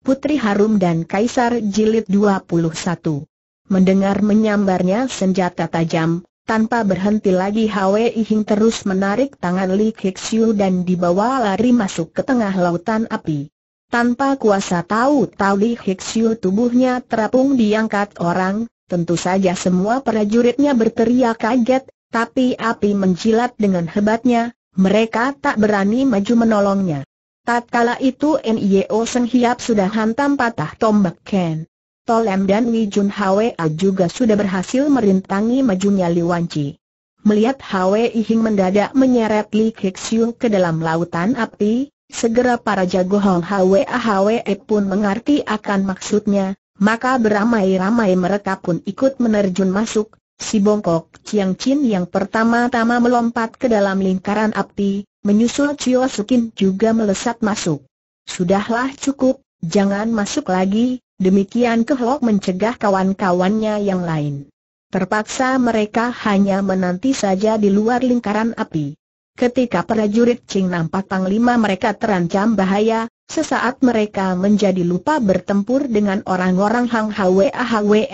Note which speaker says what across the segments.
Speaker 1: Putri Harum dan Kaisar Jilid 21. Mendengar menyambarnya senjata tajam, tanpa berhenti lagi Hwi Hing terus menarik tangan Li Kixiu dan dibawa lari masuk ke tengah lautan api. Tanpa kuasa tahu-tahu Li Kixiu tubuhnya terapung diangkat orang, tentu saja semua prajuritnya berteriak kaget, tapi api menjilat dengan hebatnya, mereka tak berani maju menolongnya kala itu Nio Seng Hiap sudah hantam patah tombak Ken. Tolem dan Wijun Hwa juga sudah berhasil merintangi majunya Li Wan Liwanci. Melihat Hwa Ihing mendadak menyeret Li Kek Siu ke dalam lautan api, segera para jago Hong Hwa Hwa e pun mengerti akan maksudnya, maka beramai-ramai mereka pun ikut menerjun masuk, si bongkok Chiang Chin yang pertama-tama melompat ke dalam lingkaran api, Menyusul Cio Sukin juga melesat masuk. Sudahlah cukup, jangan masuk lagi, demikian Kehlok mencegah kawan-kawannya yang lain. Terpaksa mereka hanya menanti saja di luar lingkaran api. Ketika prajurit Ching nampak panglima mereka terancam bahaya, sesaat mereka menjadi lupa bertempur dengan orang-orang Hang Hwe Hwe,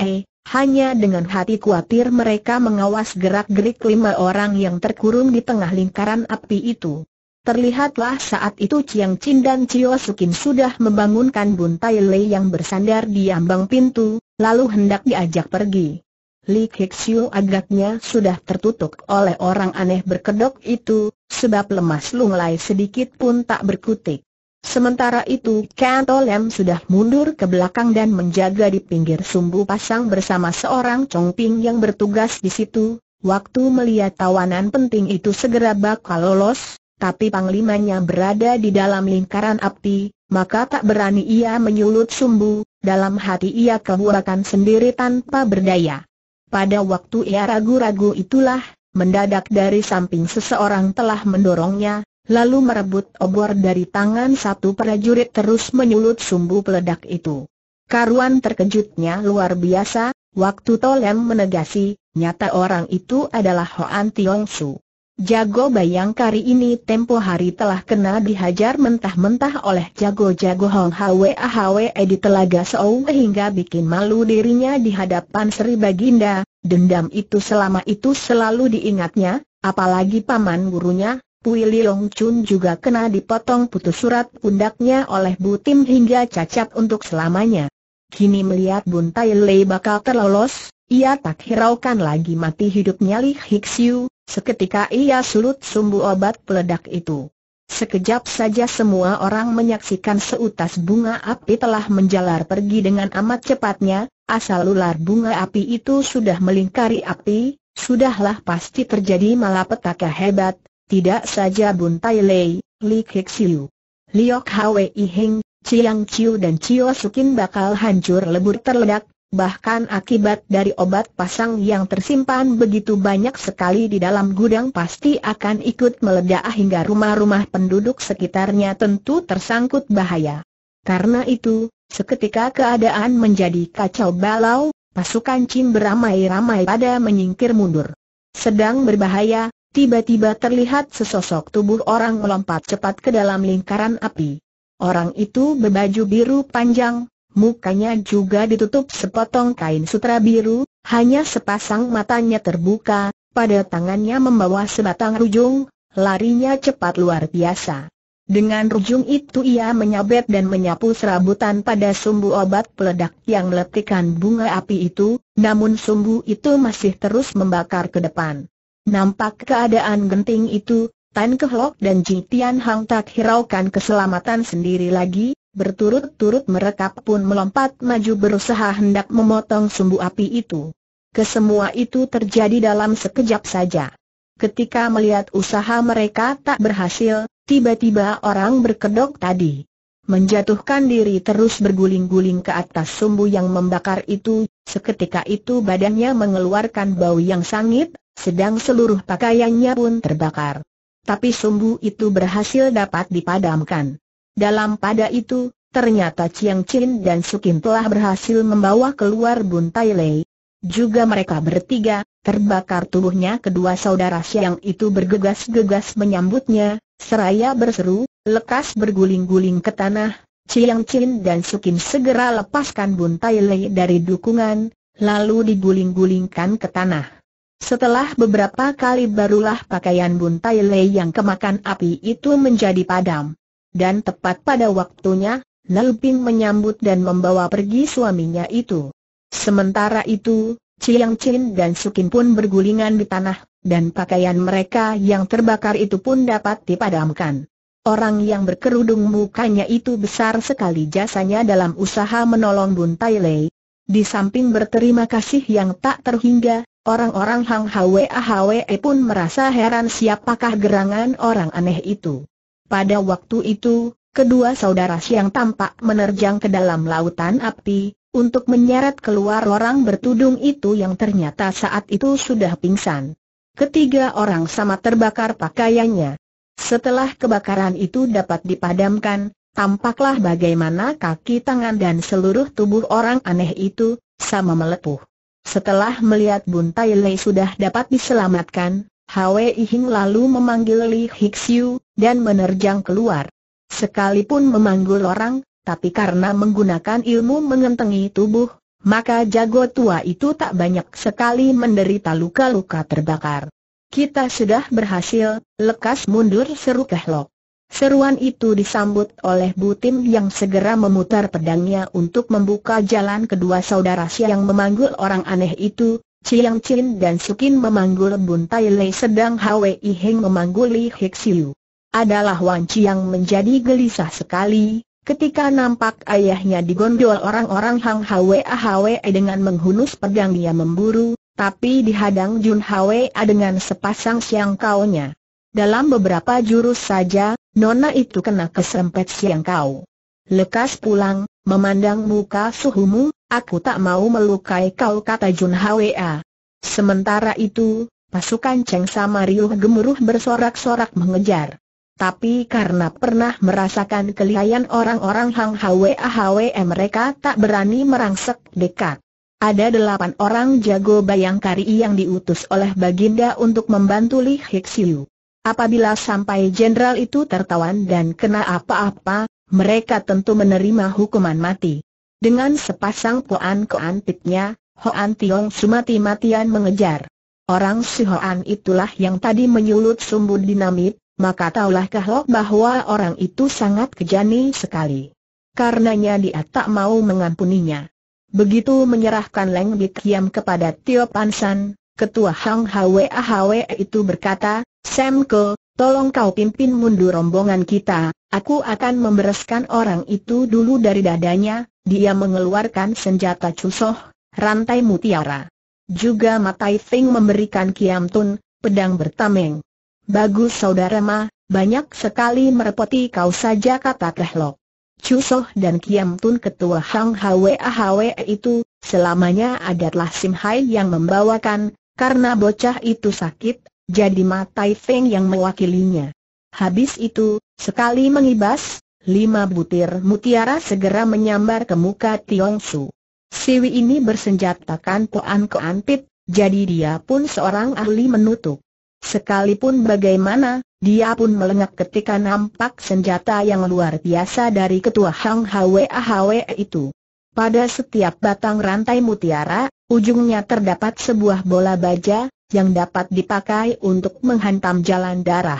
Speaker 1: hanya dengan hati khawatir mereka mengawas gerak-gerik lima orang yang terkurung di tengah lingkaran api itu. Terlihatlah saat itu Chiang Chin dan Chio Sukin sudah membangunkan Tai Lei yang bersandar di ambang pintu, lalu hendak diajak pergi. Li Kexiu agaknya sudah tertutup oleh orang aneh berkedok itu, sebab lemas lunglai sedikit pun tak berkutik. Sementara itu Kanto Lem sudah mundur ke belakang dan menjaga di pinggir sumbu pasang bersama seorang Chongping yang bertugas di situ. Waktu melihat tawanan penting itu segera bakal lolos, tapi panglimanya berada di dalam lingkaran api, maka tak berani ia menyulut sumbu, dalam hati ia kehuakan sendiri tanpa berdaya. Pada waktu ia ragu-ragu itulah, mendadak dari samping seseorang telah mendorongnya, lalu merebut obor dari tangan satu prajurit terus menyulut sumbu peledak itu. Karuan terkejutnya luar biasa, waktu Tolem menegasi, nyata orang itu adalah Hoan Tiong Su. Jago bayang kari ini tempo hari telah kena dihajar mentah-mentah oleh jago-jago Hong Hwe Ahwe di Telaga Sou hingga bikin malu dirinya di hadapan Sri Baginda, dendam itu selama itu selalu diingatnya, apalagi paman gurunya, Pui Liong Chun juga kena dipotong putus surat pundaknya oleh Bu Tim hingga cacat untuk selamanya. Kini melihat Bun Tai Lei bakal terlolos, ia tak hiraukan lagi mati hidupnya Li Hixiu, seketika ia sulut sumbu obat peledak itu. Sekejap saja semua orang menyaksikan seutas bunga api telah menjalar pergi dengan amat cepatnya, asal ular bunga api itu sudah melingkari api, sudahlah pasti terjadi malapetaka hebat, tidak saja Bun Tai Lei, Li Kek Siu, Liok Hwei Heng, Chiang Chiu dan Chio Sukin bakal hancur lebur terledak, bahkan akibat dari obat pasang yang tersimpan begitu banyak sekali di dalam gudang pasti akan ikut meledak hingga rumah-rumah penduduk sekitarnya tentu tersangkut bahaya. Karena itu, seketika keadaan menjadi kacau balau, pasukan Chin beramai-ramai pada menyingkir mundur. Sedang berbahaya, tiba-tiba terlihat sesosok tubuh orang melompat cepat ke dalam lingkaran api. Orang itu berbaju biru panjang, mukanya juga ditutup sepotong kain sutra biru, hanya sepasang matanya terbuka, pada tangannya membawa sebatang rujung, larinya cepat luar biasa. Dengan rujung itu ia menyabet dan menyapu serabutan pada sumbu obat peledak yang meletikkan bunga api itu, namun sumbu itu masih terus membakar ke depan. Nampak keadaan genting itu, Tan Kehlok dan Ji Hang tak hiraukan keselamatan sendiri lagi, berturut-turut mereka pun melompat maju berusaha hendak memotong sumbu api itu. Kesemua itu terjadi dalam sekejap saja. Ketika melihat usaha mereka tak berhasil, tiba-tiba orang berkedok tadi menjatuhkan diri terus berguling-guling ke atas sumbu yang membakar itu, seketika itu badannya mengeluarkan bau yang sangit, sedang seluruh pakaiannya pun terbakar. Tapi sumbu itu berhasil dapat dipadamkan. Dalam pada itu, ternyata Chiang Chin dan Sukin telah berhasil membawa keluar Tai Lei. Juga mereka bertiga, terbakar tubuhnya kedua saudara Siang itu bergegas-gegas menyambutnya, seraya berseru, lekas berguling-guling ke tanah, Chiang Chin dan Sukin segera lepaskan Tai Lei dari dukungan, lalu diguling-gulingkan ke tanah. Setelah beberapa kali barulah pakaian Bun Tai Lei yang kemakan api itu menjadi padam. Dan tepat pada waktunya, Nelping menyambut dan membawa pergi suaminya itu. Sementara itu, Chiang Chin dan Sukin pun bergulingan di tanah, dan pakaian mereka yang terbakar itu pun dapat dipadamkan. Orang yang berkerudung mukanya itu besar sekali jasanya dalam usaha menolong Bun Tai Lei. Di samping berterima kasih yang tak terhingga, Orang-orang Hang Hwe Hwe pun merasa heran siapakah gerangan orang aneh itu. Pada waktu itu, kedua saudara Siang tampak menerjang ke dalam lautan api, untuk menyeret keluar orang bertudung itu yang ternyata saat itu sudah pingsan. Ketiga orang sama terbakar pakaiannya. Setelah kebakaran itu dapat dipadamkan, tampaklah bagaimana kaki tangan dan seluruh tubuh orang aneh itu, sama melepuh. Setelah melihat Bun Tai Lei sudah dapat diselamatkan, Hwe ihing lalu memanggil Li Hixiu, dan menerjang keluar. Sekalipun memanggil orang, tapi karena menggunakan ilmu mengentengi tubuh, maka jago tua itu tak banyak sekali menderita luka-luka terbakar. Kita sudah berhasil, lekas mundur seru Kehlok. Seruan itu disambut oleh Butim yang segera memutar pedangnya untuk membuka jalan kedua saudara yang memanggul orang aneh itu, Chiang Chin dan Sukin memanggul Bun Tai Lei sedang Hwei Heng memangguli Hek Siu. Adalah Wan Chiang menjadi gelisah sekali, ketika nampak ayahnya digondol orang-orang Hang Hawe Hwei dengan menghunus pedang dia memburu, tapi dihadang Jun A dengan sepasang siang kaunya. Dalam beberapa jurus saja, nona itu kena kesempet siang kau. Lekas pulang, memandang muka suhumu, aku tak mau melukai kau kata Jun Hwa. Sementara itu, pasukan Cheng sama Riuh gemuruh bersorak-sorak mengejar. Tapi karena pernah merasakan kelihayan orang-orang Hang Hwa Hwa mereka tak berani merangsek dekat. Ada delapan orang jago bayangkari yang diutus oleh Baginda untuk membantu Li Hixiu. Apabila sampai jenderal itu tertawan dan kena apa-apa, mereka tentu menerima hukuman mati. Dengan sepasang koan-koan pitnya, Hoan Tiong Sumati matian mengejar. Orang si Hoan itulah yang tadi menyulut sumbu dinamit, maka taulah Kahok bahwa orang itu sangat kejani sekali. Karenanya dia tak mau mengampuninya. Begitu menyerahkan Leng Bikiam kepada Tio Pansan, Ketua Hang Hwe Ahwe itu berkata, Semko, tolong kau pimpin mundur rombongan kita, aku akan membereskan orang itu dulu dari dadanya, dia mengeluarkan senjata cusoh, rantai mutiara. Juga Matai Fing memberikan Kiam Tun, pedang bertameng. Bagus saudara ma, banyak sekali merepoti kau saja kata Kehlok. Cusoh dan Kiam Tun ketua Hang Hwe Hwe itu, selamanya adalah Sim Hai yang membawakan, karena bocah itu sakit, jadi Matai Feng yang mewakilinya. Habis itu, sekali mengibas, lima butir mutiara segera menyambar ke muka Tiong Su. Siwi ini bersenjatakan Poan Keanpit, jadi dia pun seorang ahli menutup. Sekalipun bagaimana, dia pun melengak ketika nampak senjata yang luar biasa dari ketua Hang Hwe Hwe itu. Pada setiap batang rantai mutiara, ujungnya terdapat sebuah bola baja, yang dapat dipakai untuk menghantam jalan darah.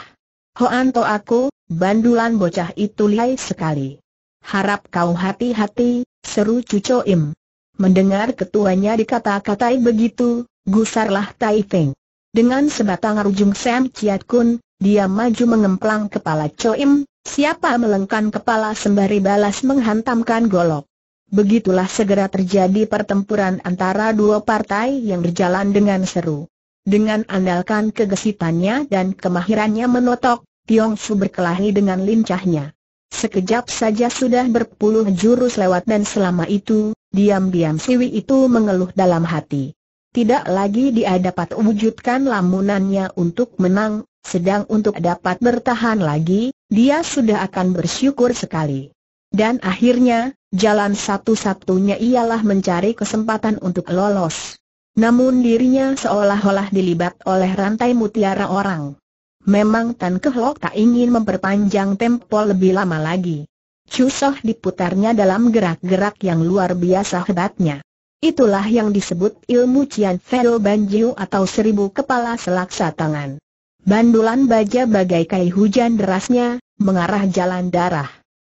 Speaker 1: Hoanto aku, bandulan bocah itu lihai sekali. Harap kau hati-hati, seru Cuco Im. Mendengar ketuanya dikata-katai begitu, gusarlah Tai Feng. Dengan sebatang rujung Sam Chiat Kun, dia maju mengemplang kepala Cho Im, siapa melengkan kepala sembari balas menghantamkan golok. Begitulah segera terjadi pertempuran antara dua partai yang berjalan dengan seru. Dengan andalkan kegesitannya dan kemahirannya menotok, Tiong Su berkelahi dengan lincahnya. Sekejap saja sudah berpuluh jurus lewat dan selama itu, diam-diam Siwi itu mengeluh dalam hati. Tidak lagi dia dapat wujudkan lamunannya untuk menang, sedang untuk dapat bertahan lagi, dia sudah akan bersyukur sekali. Dan akhirnya, jalan satu-satunya ialah mencari kesempatan untuk lolos. Namun dirinya seolah-olah dilibat oleh rantai mutiara orang. Memang Tan Kehlok tak ingin memperpanjang tempo lebih lama lagi. Cusoh diputarnya dalam gerak-gerak yang luar biasa hebatnya. Itulah yang disebut ilmu Cian Feo Banjiu atau seribu kepala selaksa tangan. Bandulan baja bagai kai hujan derasnya, mengarah jalan darah.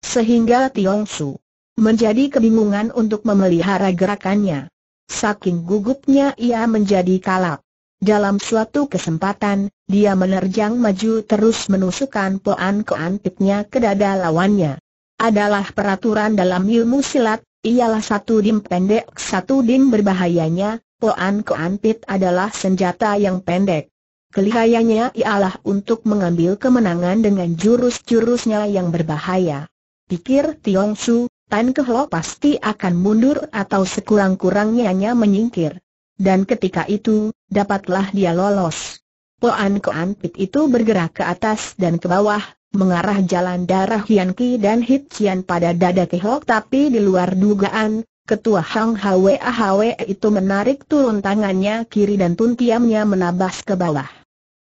Speaker 1: Sehingga Tiong Su menjadi kebingungan untuk memelihara gerakannya. Saking gugupnya ia menjadi kalap. Dalam suatu kesempatan, dia menerjang maju terus menusukkan poan keantiknya ke dada lawannya. Adalah peraturan dalam ilmu silat, ialah satu dim pendek satu dim berbahayanya, poan keantit adalah senjata yang pendek. Kelihayanya ialah untuk mengambil kemenangan dengan jurus-jurusnya yang berbahaya. Pikir Tiong Su, Tan Kehlo pasti akan mundur atau sekurang-kurangnya menyingkir. Dan ketika itu, dapatlah dia lolos. Poan Koan Pit itu bergerak ke atas dan ke bawah, mengarah jalan darah Hian Ki dan Hit Chian pada dada Kehlo tapi di luar dugaan, ketua Hang Hwe Ahwe itu menarik turun tangannya kiri dan tuntiamnya menabas ke bawah.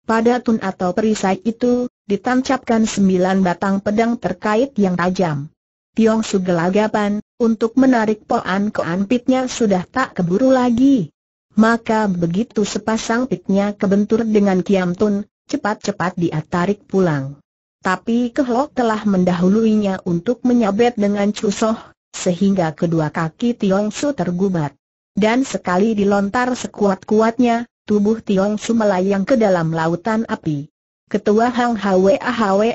Speaker 1: Pada tun atau perisai itu, ditancapkan sembilan batang pedang terkait yang tajam. Tiong Su gelagapan, untuk menarik poan ke anpitnya sudah tak keburu lagi. Maka begitu sepasang pitnya kebentur dengan Kiam Tun, cepat-cepat dia tarik pulang. Tapi Kehlok telah mendahuluinya untuk menyabet dengan cusoh, sehingga kedua kaki Tiong Su tergubat. Dan sekali dilontar sekuat-kuatnya, tubuh Tiong Su melayang ke dalam lautan api. Ketua Hang Hwe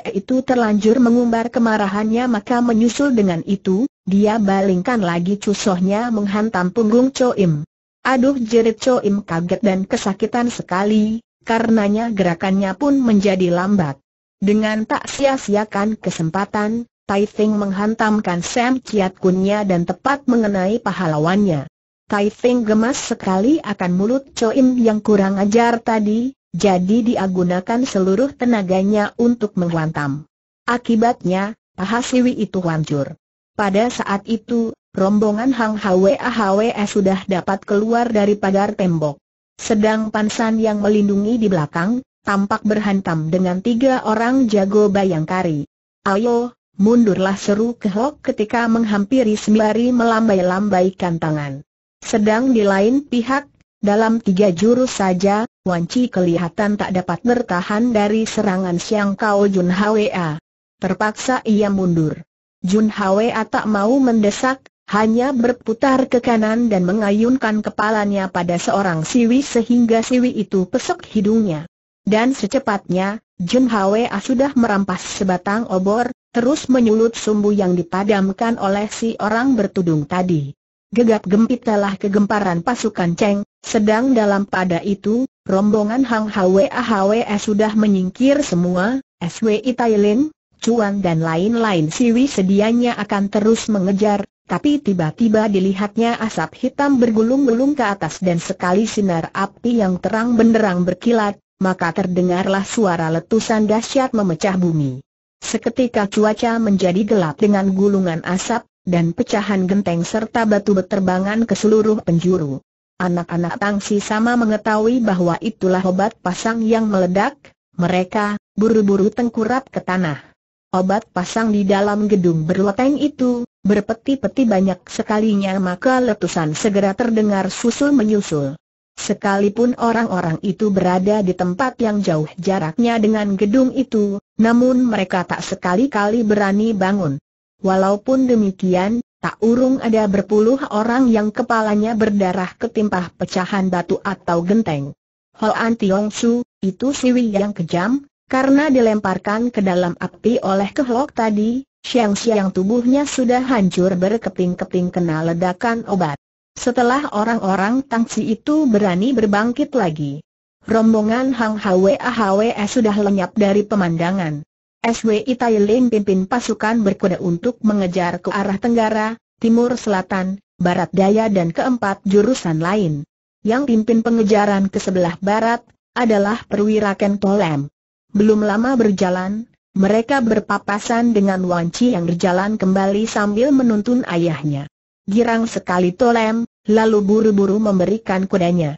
Speaker 1: itu terlanjur mengumbar kemarahannya maka menyusul dengan itu, dia balingkan lagi cusohnya menghantam punggung Choim. Aduh jerit Choim kaget dan kesakitan sekali, karenanya gerakannya pun menjadi lambat. Dengan tak sia-siakan kesempatan, Tai Ting menghantamkan Sam Kiat Kunnya dan tepat mengenai pahlawannya. Tai Ting gemas sekali akan mulut Choim yang kurang ajar tadi, jadi dia gunakan seluruh tenaganya untuk menghantam. Akibatnya, paha Siwi itu hancur. Pada saat itu, rombongan Hang Hwe Hwe sudah dapat keluar dari pagar tembok. Sedang Pansan yang melindungi di belakang, tampak berhantam dengan tiga orang jago bayangkari. Ayo, mundurlah seru Kehok ketika menghampiri sembari melambai-lambaikan tangan. Sedang di lain pihak, dalam tiga jurus saja, Wan Chi kelihatan tak dapat bertahan dari serangan Siang Kau Jun Hwa. Terpaksa ia mundur. Jun Hwa tak mau mendesak, hanya berputar ke kanan dan mengayunkan kepalanya pada seorang siwi sehingga siwi itu pesek hidungnya. Dan secepatnya, Jun Hwa sudah merampas sebatang obor, terus menyulut sumbu yang dipadamkan oleh si orang bertudung tadi. Gegap gempit telah kegemparan pasukan Cheng, sedang dalam pada itu, rombongan Hang Hwe Ahwe sudah menyingkir semua, SWI Tailin, Cuan dan lain-lain Siwi sedianya akan terus mengejar, tapi tiba-tiba dilihatnya asap hitam bergulung-gulung ke atas dan sekali sinar api yang terang benderang berkilat, maka terdengarlah suara letusan dahsyat memecah bumi. Seketika cuaca menjadi gelap dengan gulungan asap, dan pecahan genteng serta batu beterbangan ke seluruh penjuru. Anak-anak Tangsi sama mengetahui bahwa itulah obat pasang yang meledak, mereka buru-buru tengkurap ke tanah. Obat pasang di dalam gedung berloteng itu, berpeti-peti banyak sekalinya maka letusan segera terdengar susul-menyusul. Sekalipun orang-orang itu berada di tempat yang jauh jaraknya dengan gedung itu, namun mereka tak sekali-kali berani bangun. Walaupun demikian, Tak urung ada berpuluh orang yang kepalanya berdarah ketimpah pecahan batu atau genteng. Hoan Tiong Su, itu siwi yang kejam, karena dilemparkan ke dalam api oleh kehlok tadi, siang-siang tubuhnya sudah hancur berkeping-keping kena ledakan obat. Setelah orang-orang tangsi itu berani berbangkit lagi. Rombongan Hang Hwa Hwa sudah lenyap dari pemandangan. SWI Tailing pimpin pasukan berkuda untuk mengejar ke arah tenggara, timur selatan, barat daya dan keempat jurusan lain. Yang pimpin pengejaran ke sebelah barat, adalah perwira Ken Tolem. Belum lama berjalan, mereka berpapasan dengan Wanci yang berjalan kembali sambil menuntun ayahnya. Girang sekali Tolem, lalu buru-buru memberikan kudanya.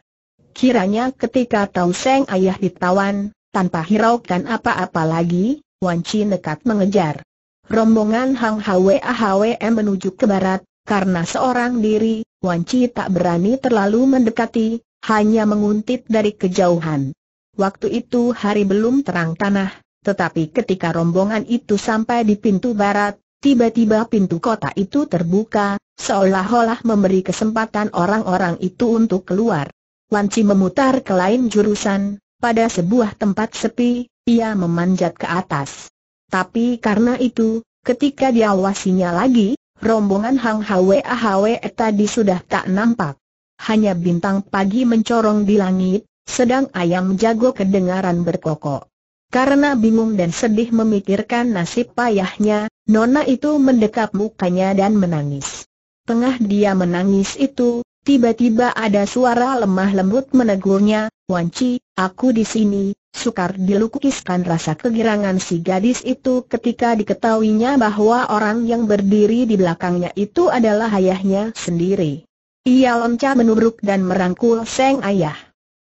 Speaker 1: Kiranya ketika tahu Seng ayah ditawan, tanpa hiraukan apa-apa lagi, Wan Chi nekat mengejar. Rombongan Hang Hwe M menuju ke barat, karena seorang diri, Wan Chi tak berani terlalu mendekati, hanya menguntit dari kejauhan. Waktu itu hari belum terang tanah, tetapi ketika rombongan itu sampai di pintu barat, tiba-tiba pintu kota itu terbuka, seolah-olah memberi kesempatan orang-orang itu untuk keluar. Wan Chi memutar ke lain jurusan, pada sebuah tempat sepi, ia memanjat ke atas. Tapi karena itu, ketika diawasinya lagi, rombongan Hang Hwe Ahwe tadi sudah tak nampak. Hanya bintang pagi mencorong di langit, sedang ayam jago kedengaran berkokok. Karena bingung dan sedih memikirkan nasib payahnya, Nona itu mendekap mukanya dan menangis. Tengah dia menangis itu, tiba-tiba ada suara lemah lembut menegurnya, Wanci, aku di sini, Sukar dilukiskan rasa kegirangan si gadis itu ketika diketahuinya bahwa orang yang berdiri di belakangnya itu adalah ayahnya sendiri. Ia loncat menubruk dan merangkul seng ayah.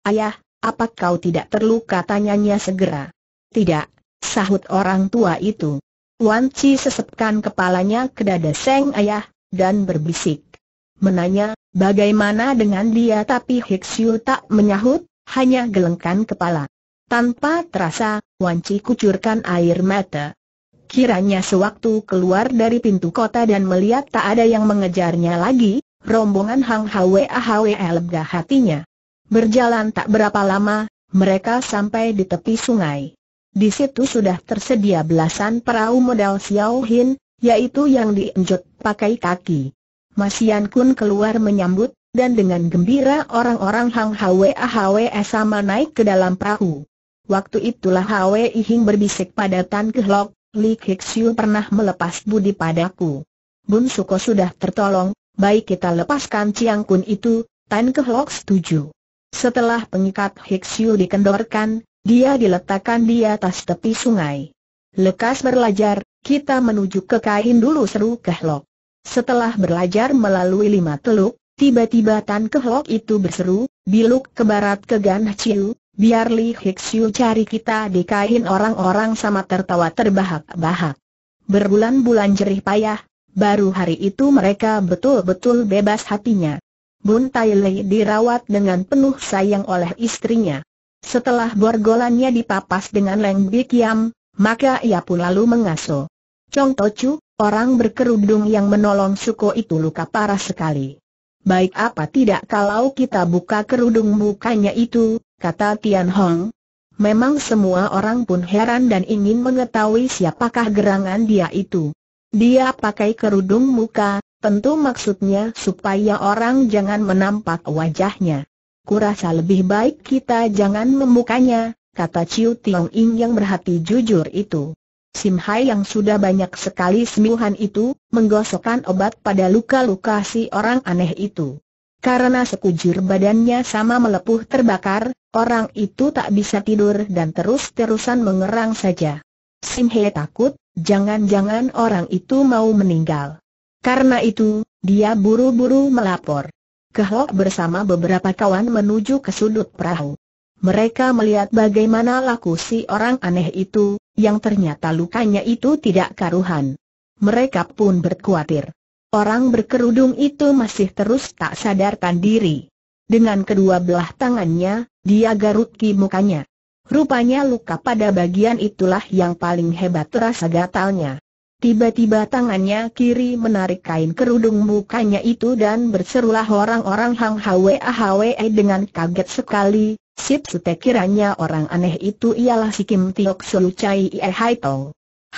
Speaker 1: Ayah, apa kau tidak terluka tanyanya segera? Tidak, sahut orang tua itu. Wan Chi sesepkan kepalanya ke dada seng ayah, dan berbisik. Menanya, bagaimana dengan dia tapi Hiksu tak menyahut, hanya gelengkan kepala. Tanpa terasa, Wanci kucurkan air mata. Kiranya sewaktu keluar dari pintu kota dan melihat tak ada yang mengejarnya lagi, rombongan Hang Hwe Ahwe lega hatinya. Berjalan tak berapa lama, mereka sampai di tepi sungai. Di situ sudah tersedia belasan perahu modal Xiao Hin, yaitu yang dienjut pakai kaki. Masian Kun keluar menyambut, dan dengan gembira orang-orang Hang Hwe Ahwe sama naik ke dalam perahu. Waktu itulah Hwe ihing berbisik pada Tan Kehlok, Li Hixiu pernah melepas budi padaku. Bun Suko sudah tertolong, baik kita lepaskan Chiang Kun itu, Tan Kehlok setuju. Setelah pengikat Hixiu dikendorkan, dia diletakkan di atas tepi sungai. Lekas berlajar, kita menuju ke kain dulu seru Kehlok. Setelah berlajar melalui lima teluk, tiba-tiba Tan Kehlok itu berseru, biluk ke barat ke Gan Chiu, Biar Li Hixiu cari kita dikain orang-orang sama tertawa terbahak-bahak. Berbulan-bulan jerih payah, baru hari itu mereka betul-betul bebas hatinya. Bun Tai Lei dirawat dengan penuh sayang oleh istrinya. Setelah borgolannya dipapas dengan Leng maka ia pun lalu mengaso. Chong Tochu, orang berkerudung yang menolong Suko itu luka parah sekali. Baik apa tidak kalau kita buka kerudung mukanya itu, kata Tian Hong. Memang semua orang pun heran dan ingin mengetahui siapakah gerangan dia itu. Dia pakai kerudung muka, tentu maksudnya supaya orang jangan menampak wajahnya. Kurasa lebih baik kita jangan membukanya, kata Chiu Tiong Ing yang berhati jujur itu. Sim Hai yang sudah banyak sekali sembuhan itu, menggosokkan obat pada luka-luka si orang aneh itu. Karena sekujur badannya sama melepuh terbakar, orang itu tak bisa tidur dan terus-terusan mengerang saja. Sim He takut, jangan-jangan orang itu mau meninggal. Karena itu, dia buru-buru melapor. Kehok bersama beberapa kawan menuju ke sudut perahu. Mereka melihat bagaimana laku si orang aneh itu, yang ternyata lukanya itu tidak karuhan. Mereka pun berkhawatir orang berkerudung itu masih terus tak sadarkan diri. Dengan kedua belah tangannya, dia ki mukanya. Rupanya luka pada bagian itulah yang paling hebat terasa gatalnya. Tiba-tiba tangannya kiri menarik kain kerudung mukanya itu dan berserulah orang-orang Hang Hwe Hwe dengan kaget sekali, Sip Sute kiranya orang aneh itu ialah si Kim Tiok Solucai eh, Ie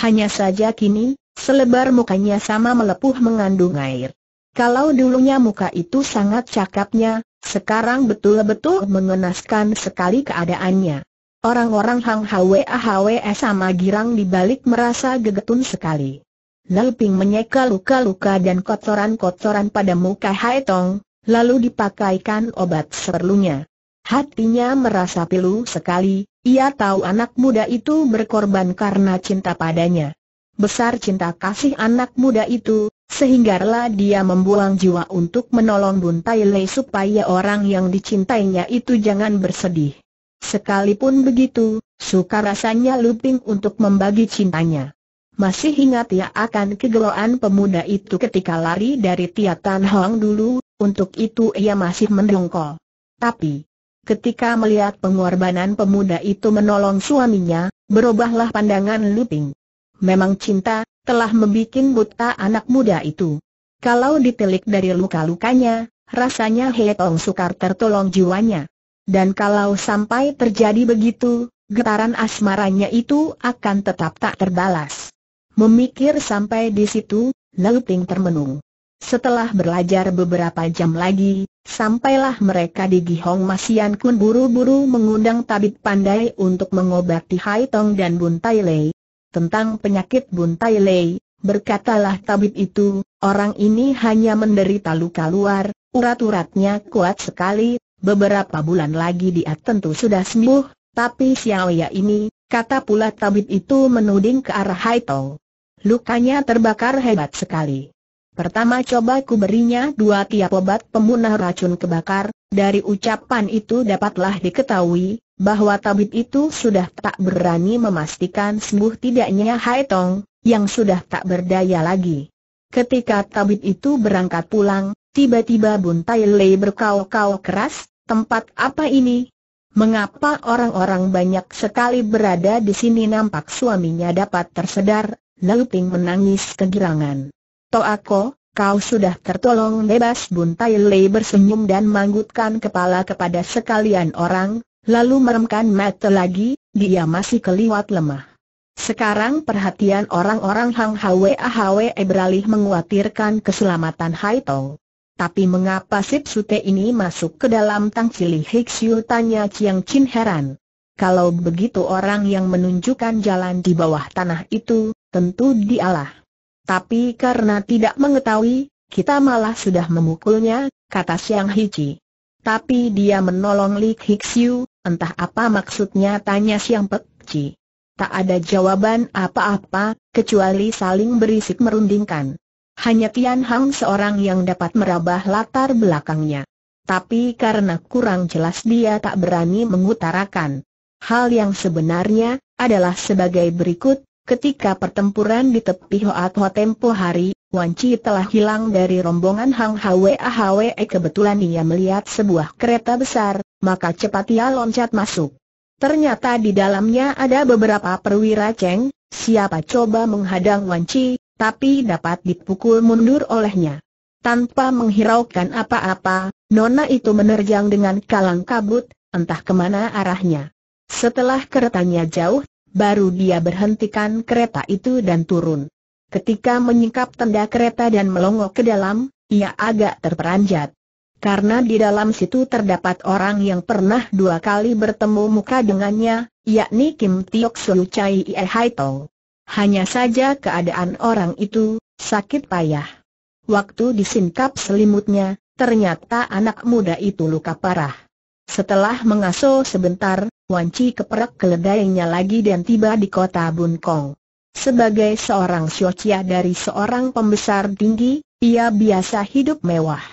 Speaker 1: Hanya saja kini, Selebar mukanya sama melepuh mengandung air. Kalau dulunya muka itu sangat cakapnya, sekarang betul-betul mengenaskan sekali keadaannya. Orang-orang Hang Hwe Hwe sama girang dibalik merasa gegetun sekali. Lelping menyeka luka-luka dan kotoran-kotoran pada muka Hai Tong, lalu dipakaikan obat seperlunya. Hatinya merasa pilu sekali, ia tahu anak muda itu berkorban karena cinta padanya besar cinta kasih anak muda itu, sehingga rela dia membuang jiwa untuk menolong Bun Tai Lei supaya orang yang dicintainya itu jangan bersedih. Sekalipun begitu, suka rasanya Luping untuk membagi cintanya. Masih ingat ia akan kegeloan pemuda itu ketika lari dari Tia Tan Hong dulu, untuk itu ia masih mendongkol. Tapi, ketika melihat pengorbanan pemuda itu menolong suaminya, berubahlah pandangan Luping. Memang cinta, telah membuat buta anak muda itu. Kalau ditelik dari luka-lukanya, rasanya Tong sukar tertolong jiwanya. Dan kalau sampai terjadi begitu, getaran asmaranya itu akan tetap tak terbalas. Memikir sampai di situ, Lalu Ting termenung. Setelah belajar beberapa jam lagi, sampailah mereka di Gihong Masian Kun buru-buru mengundang tabib pandai untuk mengobati Hai Tong dan Bun Tai Lei, tentang penyakit buntai lei, berkatalah tabib itu, orang ini hanya menderita luka luar, urat-uratnya kuat sekali, beberapa bulan lagi dia tentu sudah sembuh, tapi siawaya ini, kata pula tabib itu menuding ke arah Hai Lukanya terbakar hebat sekali. Pertama coba ku berinya dua tiap obat pemunah racun kebakar, dari ucapan itu dapatlah diketahui, bahwa tabib itu sudah tak berani memastikan sembuh tidaknya Hai Tong, yang sudah tak berdaya lagi. Ketika tabib itu berangkat pulang, tiba-tiba bun Tai Lei berkau-kau keras, tempat apa ini? Mengapa orang-orang banyak sekali berada di sini nampak suaminya dapat tersedar, lalu Ping menangis kegirangan. Toako, kau sudah tertolong bebas bun Tai Lei bersenyum dan manggutkan kepala kepada sekalian orang, Lalu meremkan mata lagi, dia masih keliwat lemah. Sekarang perhatian orang-orang Hang Hwe Hwe beralih menguatirkan keselamatan Hai Tong. Tapi mengapa Sip Sute ini masuk ke dalam Tang Cili Hik tanya Chiang Chin heran. Kalau begitu orang yang menunjukkan jalan di bawah tanah itu, tentu dialah. Tapi karena tidak mengetahui, kita malah sudah memukulnya, kata Siang Hiji. Tapi dia menolong Li Hixiu, Entah apa maksudnya tanya Siang Pek Tak ada jawaban apa-apa, kecuali saling berisik merundingkan. Hanya Tian Hang seorang yang dapat merabah latar belakangnya. Tapi karena kurang jelas dia tak berani mengutarakan. Hal yang sebenarnya adalah sebagai berikut, ketika pertempuran di tepi Hoat Ho tempo hari, Wan Chi telah hilang dari rombongan Hang Hwe Hwe kebetulan ia melihat sebuah kereta besar, maka cepat ia loncat masuk. Ternyata di dalamnya ada beberapa perwira Cheng, siapa coba menghadang Wan Chi, tapi dapat dipukul mundur olehnya. Tanpa menghiraukan apa-apa, Nona itu menerjang dengan kalang kabut, entah kemana arahnya. Setelah keretanya jauh, baru dia berhentikan kereta itu dan turun. Ketika menyingkap tenda kereta dan melongo ke dalam, ia agak terperanjat. Karena di dalam situ terdapat orang yang pernah dua kali bertemu muka dengannya, yakni Kim Tiok Sulu Chai Ie Hai Tong. Hanya saja keadaan orang itu, sakit payah. Waktu disingkap selimutnya, ternyata anak muda itu luka parah. Setelah mengasuh sebentar, Wan Chi keperak keledainya lagi dan tiba di kota Bun Kong. Sebagai seorang siocia dari seorang pembesar tinggi, ia biasa hidup mewah.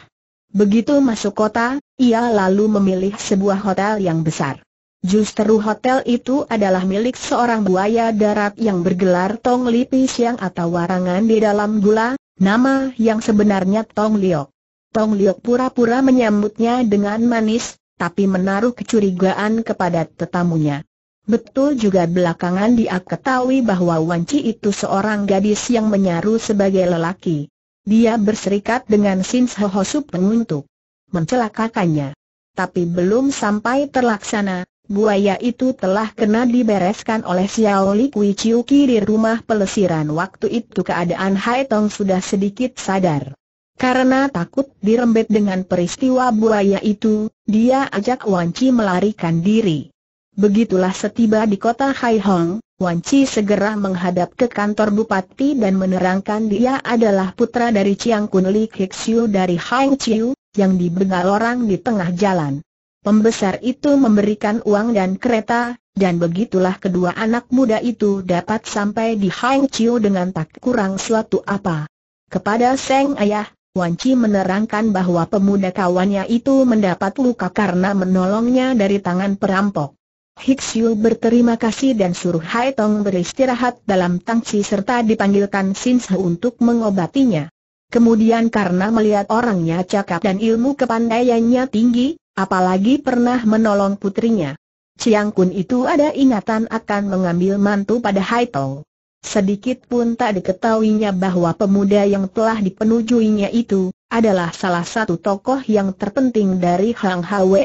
Speaker 1: Begitu masuk kota, ia lalu memilih sebuah hotel yang besar. Justru hotel itu adalah milik seorang buaya darat yang bergelar Tong Li Siang atau warangan di dalam gula, nama yang sebenarnya Tong Liok. Tong Liok pura-pura menyambutnya dengan manis, tapi menaruh kecurigaan kepada tetamunya. Betul juga belakangan dia ketahui bahwa Wanci itu seorang gadis yang menyaru sebagai lelaki. Dia berserikat dengan Sin Hohosup untuk mencelakakannya. Tapi belum sampai terlaksana, buaya itu telah kena dibereskan oleh Xiao Li Kui Ki di rumah pelesiran waktu itu keadaan Hai Tong sudah sedikit sadar. Karena takut dirembet dengan peristiwa buaya itu, dia ajak Wanci melarikan diri. Begitulah setiba di kota Hai Hong, Wan Chi segera menghadap ke kantor bupati dan menerangkan dia adalah putra dari Chiang Kun Li Hik dari Hang Chiu, yang dibegal orang di tengah jalan. Pembesar itu memberikan uang dan kereta, dan begitulah kedua anak muda itu dapat sampai di Hang Chiu dengan tak kurang suatu apa. Kepada Seng Ayah, Wan Chi menerangkan bahwa pemuda kawannya itu mendapat luka karena menolongnya dari tangan perampok. Hixiu berterima kasih dan suruh Hai Tong beristirahat dalam tangsi serta dipanggilkan Sin Se untuk mengobatinya. Kemudian karena melihat orangnya cakap dan ilmu kepandaiannya tinggi, apalagi pernah menolong putrinya. Chiang Kun itu ada ingatan akan mengambil mantu pada Hai Tong. Sedikit pun tak diketahuinya bahwa pemuda yang telah dipenujuinya itu, adalah salah satu tokoh yang terpenting dari Hang Hwe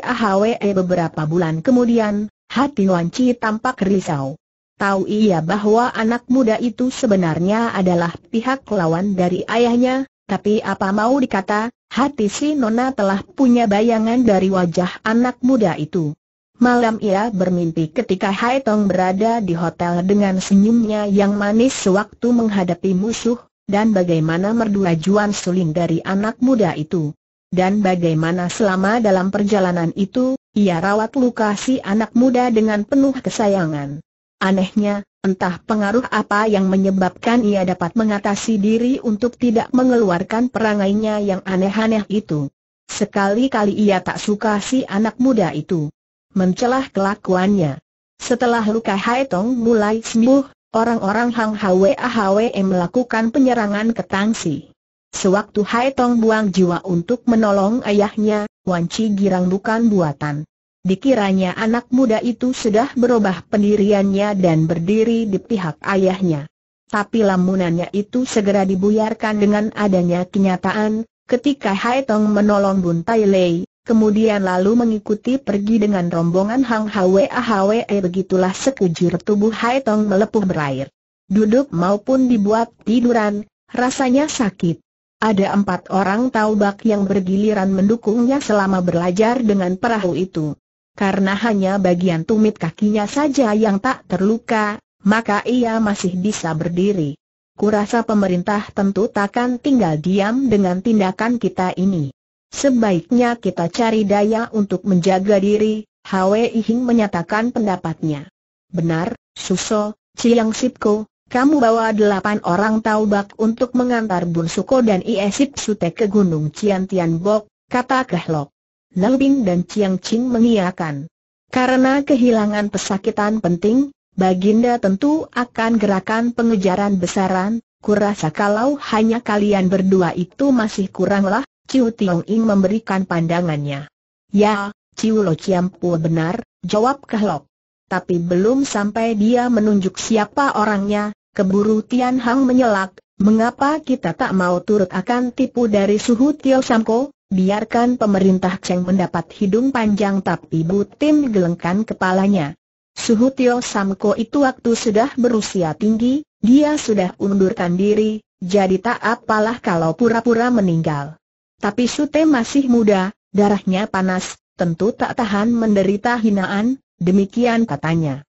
Speaker 1: beberapa bulan kemudian, Hati Wanci tampak risau. Tahu ia bahwa anak muda itu sebenarnya adalah pihak lawan dari ayahnya, tapi apa mau dikata, hati si Nona telah punya bayangan dari wajah anak muda itu. Malam ia bermimpi ketika Hai Tong berada di hotel dengan senyumnya yang manis sewaktu menghadapi musuh, dan bagaimana merdua juan suling dari anak muda itu. Dan bagaimana selama dalam perjalanan itu, ia rawat luka si anak muda dengan penuh kesayangan. Anehnya, entah pengaruh apa yang menyebabkan ia dapat mengatasi diri untuk tidak mengeluarkan perangainya yang aneh-aneh itu. Sekali-kali ia tak suka si anak muda itu. Mencelah kelakuannya. Setelah luka Haitong mulai sembuh, orang-orang Hang Hwe Ahwe melakukan penyerangan ke Tangsi. Sewaktu Haitong buang jiwa untuk menolong ayahnya, Wan Chi girang bukan buatan. Dikiranya anak muda itu sudah berubah pendiriannya dan berdiri di pihak ayahnya. Tapi lamunannya itu segera dibuyarkan dengan adanya kenyataan, ketika Hai Tong menolong Bun Tai Lei, kemudian lalu mengikuti pergi dengan rombongan Hang Hwe Hwe eh, begitulah sekujur tubuh Hai Tong melepuh berair. Duduk maupun dibuat tiduran, rasanya sakit. Ada empat orang taubak yang bergiliran mendukungnya selama belajar dengan perahu itu. Karena hanya bagian tumit kakinya saja yang tak terluka, maka ia masih bisa berdiri. Kurasa pemerintah tentu takkan tinggal diam dengan tindakan kita ini. Sebaiknya kita cari daya untuk menjaga diri, Hwe Ihing menyatakan pendapatnya. Benar, Suso, Chiang Sipko, kamu bawa delapan orang taubak untuk mengantar Bun Suko dan Iesip Sute ke Gunung Cian Tian Bok, kata Kehlok. Bing dan Chiang Ching mengiakan. Karena kehilangan pesakitan penting, Baginda tentu akan gerakan pengejaran besaran, kurasa kalau hanya kalian berdua itu masih kuranglah, Ciu Tiong Ing memberikan pandangannya. Ya, Ciu Lo Ciampu benar, jawab Kehlok. Tapi belum sampai dia menunjuk siapa orangnya, Keburu Tian Hang menyelak, mengapa kita tak mau turut akan tipu dari suhu Tio Samko, biarkan pemerintah Cheng mendapat hidung panjang tapi Bu Tim gelengkan kepalanya. Suhu Tio Samko itu waktu sudah berusia tinggi, dia sudah undurkan diri, jadi tak apalah kalau pura-pura meninggal. Tapi Sute masih muda, darahnya panas, tentu tak tahan menderita hinaan, demikian katanya.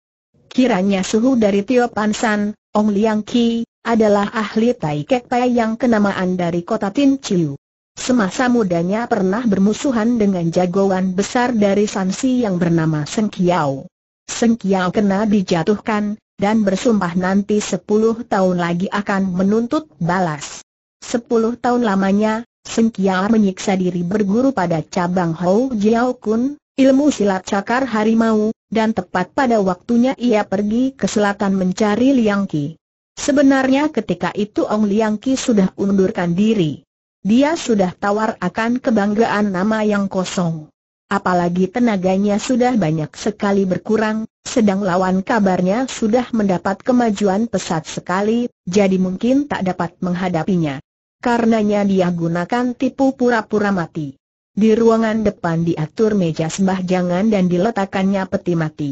Speaker 1: Kiranya suhu dari Tio Pansan, Ong Liang Ki, adalah ahli Tai Kek Pai yang kenamaan dari kota Tin Chiu. Semasa mudanya pernah bermusuhan dengan jagoan besar dari Sansi yang bernama Seng Kiao. Seng Kiao kena dijatuhkan, dan bersumpah nanti sepuluh tahun lagi akan menuntut balas. Sepuluh tahun lamanya, Seng Kiao menyiksa diri berguru pada cabang Hou Jiao Kun, ilmu silat cakar harimau, dan tepat pada waktunya ia pergi ke selatan mencari Liang Qi. Sebenarnya ketika itu Ong Liang Qi sudah undurkan diri. Dia sudah tawar akan kebanggaan nama yang kosong. Apalagi tenaganya sudah banyak sekali berkurang, sedang lawan kabarnya sudah mendapat kemajuan pesat sekali, jadi mungkin tak dapat menghadapinya. Karenanya dia gunakan tipu pura-pura mati. Di ruangan depan diatur meja sembah jangan dan diletakkannya peti mati.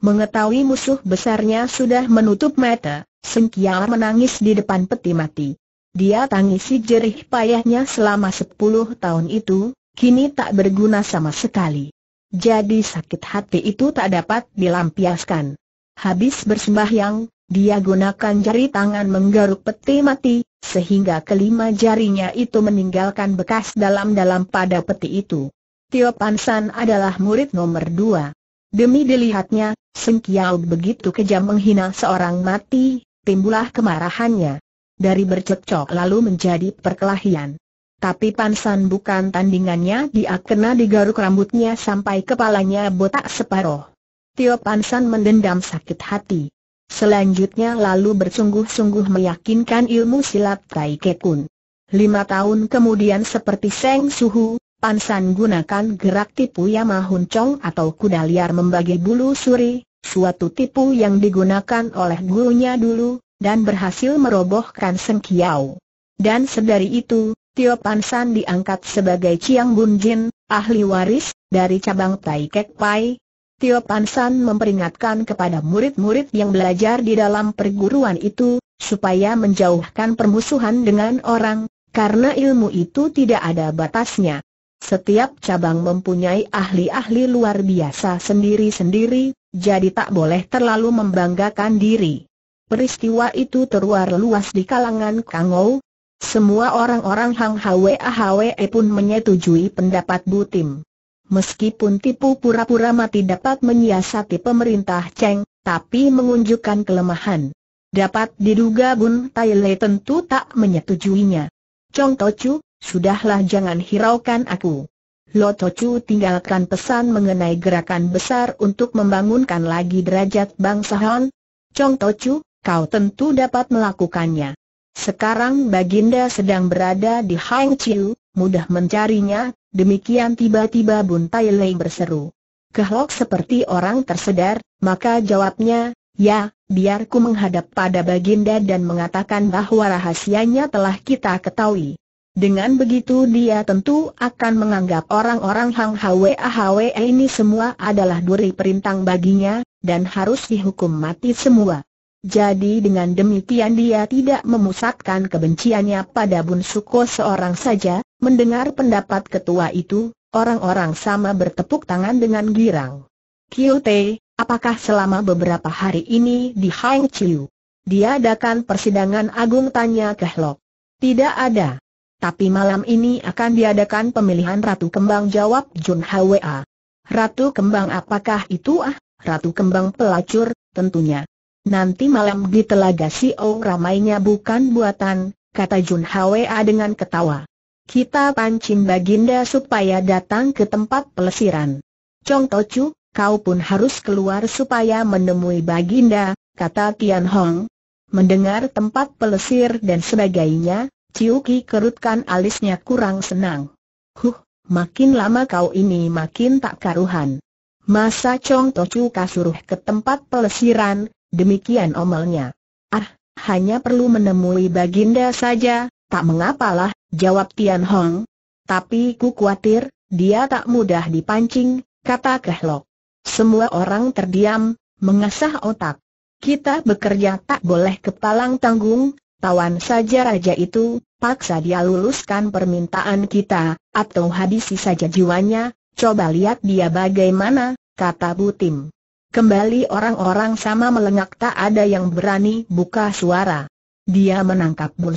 Speaker 1: Mengetahui musuh besarnya sudah menutup mata, Sengkiar menangis di depan peti mati. Dia tangisi jerih payahnya selama sepuluh tahun itu, kini tak berguna sama sekali. Jadi sakit hati itu tak dapat dilampiaskan. Habis bersembahyang, dia gunakan jari tangan menggaruk peti mati, sehingga kelima jarinya itu meninggalkan bekas dalam-dalam pada peti itu. Tio Pansan adalah murid nomor dua. Demi dilihatnya, Seng Kiao begitu kejam menghina seorang mati, timbulah kemarahannya. Dari bercekcok lalu menjadi perkelahian. Tapi Pansan bukan tandingannya dia kena digaruk rambutnya sampai kepalanya botak separoh. Tio Pansan mendendam sakit hati. Selanjutnya lalu bersungguh-sungguh meyakinkan ilmu silat Tai Kekun. Lima tahun kemudian seperti Seng Suhu, Pan San gunakan gerak tipu Yamahun Chong atau kuda liar membagi bulu suri, suatu tipu yang digunakan oleh gurunya dulu, dan berhasil merobohkan Seng Kiao. Dan sedari itu, Tio San diangkat sebagai Chiang Bun Jin, ahli waris, dari cabang Tai Kek Pai, Tio Pansan memperingatkan kepada murid-murid yang belajar di dalam perguruan itu, supaya menjauhkan permusuhan dengan orang, karena ilmu itu tidak ada batasnya. Setiap cabang mempunyai ahli-ahli luar biasa sendiri-sendiri, jadi tak boleh terlalu membanggakan diri. Peristiwa itu teruar luas di kalangan Kangou. Semua orang-orang Hang Hwe Hwa e pun menyetujui pendapat Butim. Meskipun tipu pura-pura mati dapat menyiasati pemerintah Cheng, tapi mengunjukkan kelemahan. Dapat diduga Bun Tai Le tentu tak menyetujuinya. Chong Tochu, sudahlah jangan hiraukan aku. Lo Tochu tinggalkan pesan mengenai gerakan besar untuk membangunkan lagi derajat bangsa Han. Chong Tochu, kau tentu dapat melakukannya. Sekarang Baginda sedang berada di Hang Chiu, mudah mencarinya, Demikian tiba-tiba Bun Tai Lei berseru. Kehlok seperti orang tersedar, maka jawabnya, ya, biarku menghadap pada Baginda dan mengatakan bahwa rahasianya telah kita ketahui. Dengan begitu dia tentu akan menganggap orang-orang Hang Hwe Ahwe ini semua adalah duri perintang baginya, dan harus dihukum mati semua. Jadi dengan demikian dia tidak memusatkan kebenciannya pada Bun Suko seorang saja, Mendengar pendapat ketua itu, orang-orang sama bertepuk tangan dengan girang. Kyote, apakah selama beberapa hari ini di Hang Chiu? Diadakan persidangan agung tanya Kehlok. Tidak ada. Tapi malam ini akan diadakan pemilihan Ratu Kembang jawab Jun Hwa. Ratu Kembang apakah itu ah? Ratu Kembang pelacur, tentunya. Nanti malam di Telaga Sio ramainya bukan buatan, kata Jun Hwa dengan ketawa. Kita pancing Baginda supaya datang ke tempat pelesiran. Chong Tocu, kau pun harus keluar supaya menemui Baginda, kata Tian Hong. Mendengar tempat pelesir dan sebagainya, Chiu Ki kerutkan alisnya kurang senang. Huh, makin lama kau ini makin tak karuhan. Masa Chong Tocu kasuruh ke tempat pelesiran, demikian omelnya. Ah, hanya perlu menemui Baginda saja, Tak mengapalah, jawab Tian Hong. Tapi ku khawatir, dia tak mudah dipancing, kata Kehlok. Semua orang terdiam, mengasah otak. Kita bekerja tak boleh kepalang tanggung, tawan saja raja itu, paksa dia luluskan permintaan kita, atau habisi saja jiwanya, coba lihat dia bagaimana, kata Butim. Kembali orang-orang sama melengak tak ada yang berani buka suara. Dia menangkap Bun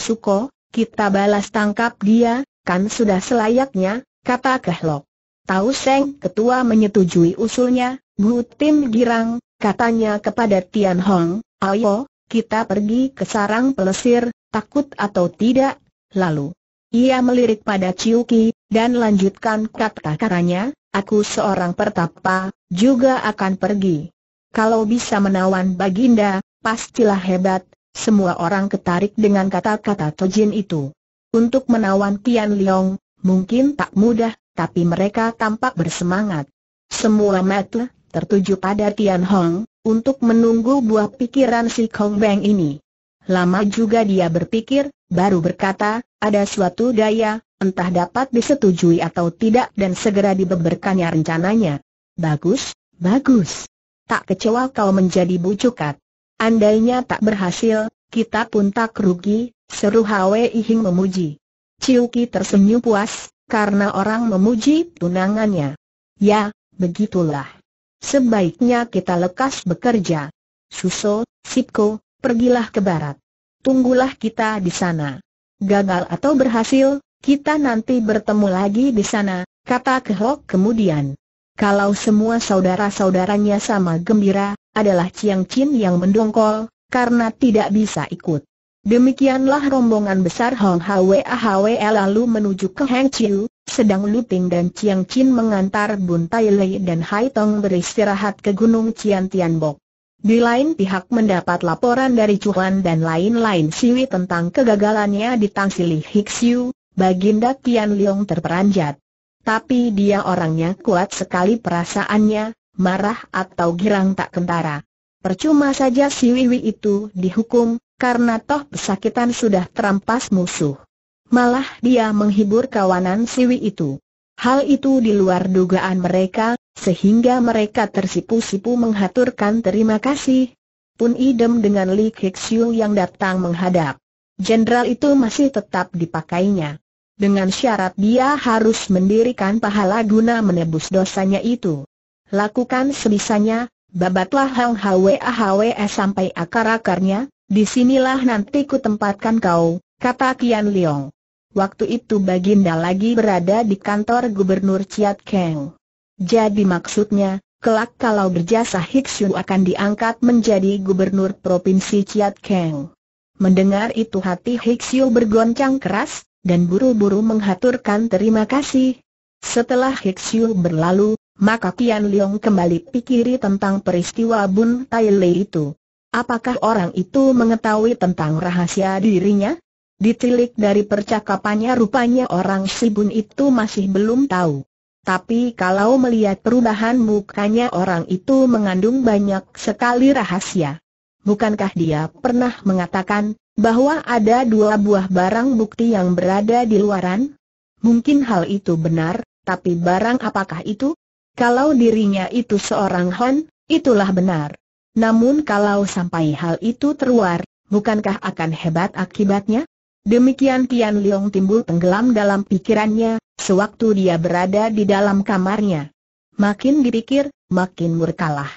Speaker 1: kita balas tangkap dia, kan sudah selayaknya, kata Kehlok. Tahu Seng Ketua menyetujui usulnya, Bu Tim Girang, katanya kepada Tian Hong, ayo, kita pergi ke sarang pelesir, takut atau tidak, lalu. Ia melirik pada Chiu Ki dan lanjutkan kata-katanya, aku seorang pertapa, juga akan pergi. Kalau bisa menawan Baginda, pastilah hebat, semua orang ketarik dengan kata-kata Tojin itu. Untuk menawan Tian Liang, mungkin tak mudah, tapi mereka tampak bersemangat. Semua mata tertuju pada Tian Hong, untuk menunggu buah pikiran si Kong Beng ini. Lama juga dia berpikir, baru berkata, ada suatu daya, entah dapat disetujui atau tidak dan segera dibeberkannya rencananya. Bagus, bagus. Tak kecewa kau menjadi bucukat. Andainya tak berhasil, kita pun tak rugi, seru Hwe Ihing memuji. Ciuki tersenyum puas, karena orang memuji tunangannya. Ya, begitulah. Sebaiknya kita lekas bekerja. Suso, Sipko, pergilah ke barat. Tunggulah kita di sana. Gagal atau berhasil, kita nanti bertemu lagi di sana, kata Kehok kemudian. Kalau semua saudara-saudaranya sama gembira, adalah Chiang Chin yang mendongkol, karena tidak bisa ikut. Demikianlah rombongan besar Hong Hwa lalu menuju ke Heng Chiu, sedang Ping dan Chiang Chin mengantar Bun Tai Lei dan Hai Tong beristirahat ke Gunung Chian Tian Bok. Di lain pihak mendapat laporan dari Chuan dan lain-lain Siwi tentang kegagalannya di Hik Siu, Baginda Tian Leong terperanjat. Tapi dia orangnya kuat sekali perasaannya, marah atau girang tak kentara. Percuma saja si Wiwi itu dihukum, karena toh pesakitan sudah terampas musuh. Malah dia menghibur kawanan si Wiwi itu. Hal itu di luar dugaan mereka, sehingga mereka tersipu-sipu menghaturkan terima kasih. Pun idem dengan Li Kixiu yang datang menghadap. Jenderal itu masih tetap dipakainya dengan syarat dia harus mendirikan pahala guna menebus dosanya itu. Lakukan sebisanya, babatlah Hang Hwe Hwe sampai akar-akarnya, disinilah nanti ku tempatkan kau, kata Kian Leong. Waktu itu Baginda lagi berada di kantor Gubernur Chiat Keng. Jadi maksudnya, kelak kalau berjasa Hiksu akan diangkat menjadi Gubernur Provinsi Chiat Keng. Mendengar itu hati Hiksu bergoncang keras, dan buru-buru menghaturkan terima kasih. Setelah Hixiu berlalu, maka Tian Leong kembali pikiri tentang peristiwa Bun Tai Lei itu. Apakah orang itu mengetahui tentang rahasia dirinya? Ditilik dari percakapannya rupanya orang si Bun itu masih belum tahu. Tapi kalau melihat perubahan mukanya orang itu mengandung banyak sekali rahasia. Bukankah dia pernah mengatakan, bahwa ada dua buah barang bukti yang berada di luaran? Mungkin hal itu benar, tapi barang apakah itu? Kalau dirinya itu seorang Han, itulah benar. Namun kalau sampai hal itu terluar, bukankah akan hebat akibatnya? Demikian Tian Liong timbul tenggelam dalam pikirannya, sewaktu dia berada di dalam kamarnya. Makin dipikir, makin murkalah.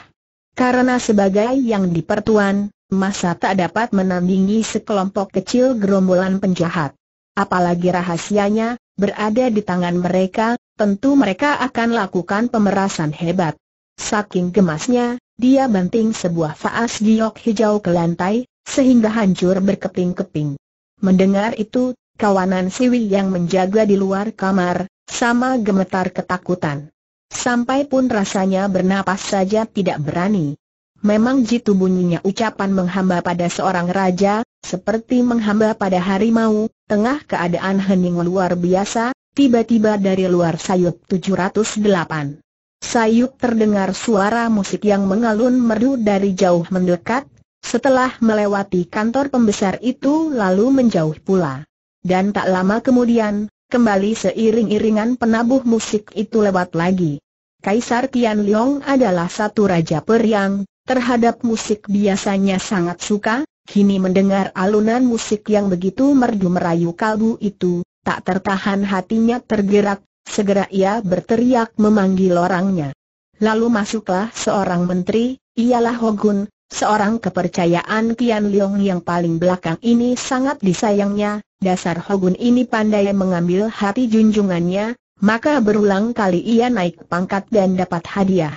Speaker 1: Karena sebagai yang dipertuan, masa tak dapat menandingi sekelompok kecil gerombolan penjahat. Apalagi rahasianya, berada di tangan mereka, tentu mereka akan lakukan pemerasan hebat. Saking gemasnya, dia banting sebuah faas giok hijau ke lantai, sehingga hancur berkeping-keping. Mendengar itu, kawanan Siwi yang menjaga di luar kamar, sama gemetar ketakutan. Sampai pun rasanya bernapas saja tidak berani. Memang jitu bunyinya ucapan menghamba pada seorang raja, seperti menghamba pada harimau, tengah keadaan hening luar biasa, tiba-tiba dari luar sayup 708. Sayup terdengar suara musik yang mengalun merdu dari jauh mendekat, setelah melewati kantor pembesar itu lalu menjauh pula. Dan tak lama kemudian, kembali seiring-iringan penabuh musik itu lewat lagi. Kaisar Tian Liong adalah satu raja periang, terhadap musik biasanya sangat suka, kini mendengar alunan musik yang begitu merdu merayu kalbu itu, tak tertahan hatinya tergerak, segera ia berteriak memanggil orangnya. Lalu masuklah seorang menteri, ialah Hogun, seorang kepercayaan Kian Leong yang paling belakang ini sangat disayangnya, dasar Hogun ini pandai mengambil hati junjungannya, maka berulang kali ia naik pangkat dan dapat hadiah.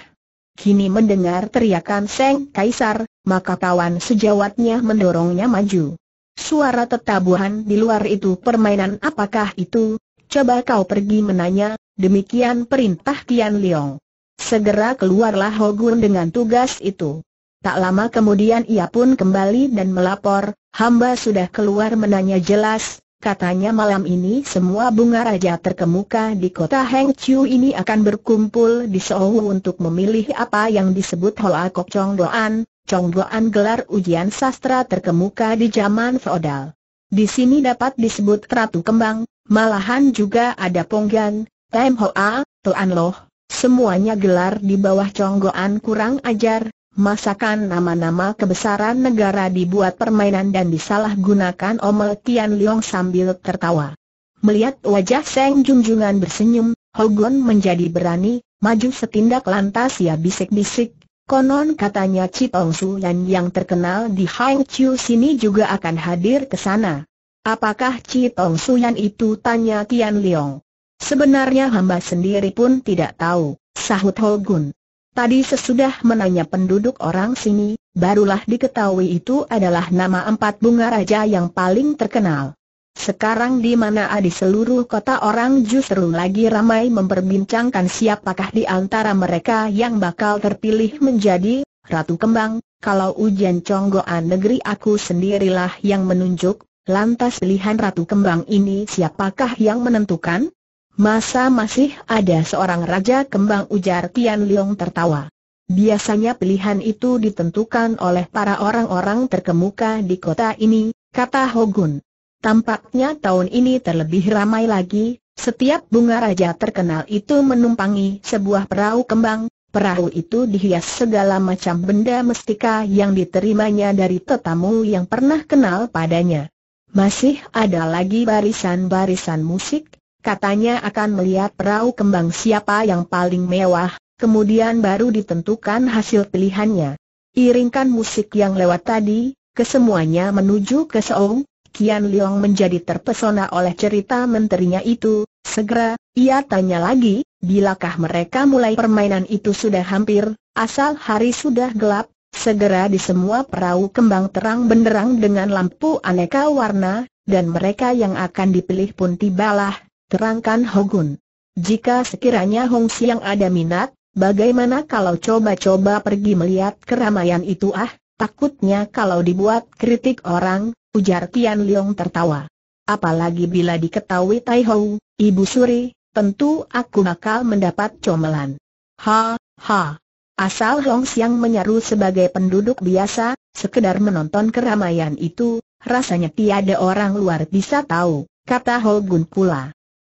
Speaker 1: Kini mendengar teriakan Seng Kaisar, maka kawan sejawatnya mendorongnya maju. Suara tetabuhan di luar itu permainan apakah itu? Coba kau pergi menanya, demikian perintah Kian Leong. Segera keluarlah Hogun dengan tugas itu. Tak lama kemudian ia pun kembali dan melapor, hamba sudah keluar menanya jelas, Katanya malam ini semua bunga raja terkemuka di kota Chiu ini akan berkumpul di Seoul untuk memilih apa yang disebut Hoa Kok Chong Doan gelar ujian sastra terkemuka di zaman feodal. Di sini dapat disebut Ratu Kembang, malahan juga ada Ponggan, Tem Hoa, Toan Loh, semuanya gelar di bawah Doan kurang ajar, Masakan nama-nama kebesaran negara dibuat permainan dan disalahgunakan Omel Tian Leong sambil tertawa. Melihat wajah Seng Junjungan bersenyum, Hogon menjadi berani, maju setindak lantas ia bisik-bisik, konon katanya Su Yan yang terkenal di Hang Chiu sini juga akan hadir ke sana. Apakah Su Yan itu tanya Tian Leong? Sebenarnya hamba sendiri pun tidak tahu, sahut Hogun. Tadi sesudah menanya penduduk orang sini, barulah diketahui itu adalah nama empat bunga raja yang paling terkenal. Sekarang di mana di seluruh kota orang justru lagi ramai memperbincangkan siapakah di antara mereka yang bakal terpilih menjadi Ratu Kembang, kalau ujian conggoan negeri aku sendirilah yang menunjuk, lantas pilihan Ratu Kembang ini siapakah yang menentukan? Masa masih ada seorang raja kembang ujar Tian Liang tertawa. Biasanya pilihan itu ditentukan oleh para orang-orang terkemuka di kota ini, kata Hogun. Tampaknya tahun ini terlebih ramai lagi, setiap bunga raja terkenal itu menumpangi sebuah perahu kembang, perahu itu dihias segala macam benda mestika yang diterimanya dari tetamu yang pernah kenal padanya. Masih ada lagi barisan-barisan musik, katanya akan melihat perahu kembang siapa yang paling mewah, kemudian baru ditentukan hasil pilihannya. Iringkan musik yang lewat tadi, kesemuanya menuju ke Seoul, Kian Liang menjadi terpesona oleh cerita menterinya itu, segera, ia tanya lagi, bilakah mereka mulai permainan itu sudah hampir, asal hari sudah gelap, segera di semua perahu kembang terang benderang dengan lampu aneka warna, dan mereka yang akan dipilih pun tibalah, terangkan Hogun. Jika sekiranya Hong Siang ada minat, bagaimana kalau coba-coba pergi melihat keramaian itu ah, takutnya kalau dibuat kritik orang, ujar Tian Leong tertawa. Apalagi bila diketahui Tai Hou, Ibu Suri, tentu aku bakal mendapat comelan. Ha, ha. Asal Hong Siang menyeru sebagai penduduk biasa, sekedar menonton keramaian itu, rasanya tiada orang luar bisa tahu, kata Hogun pula.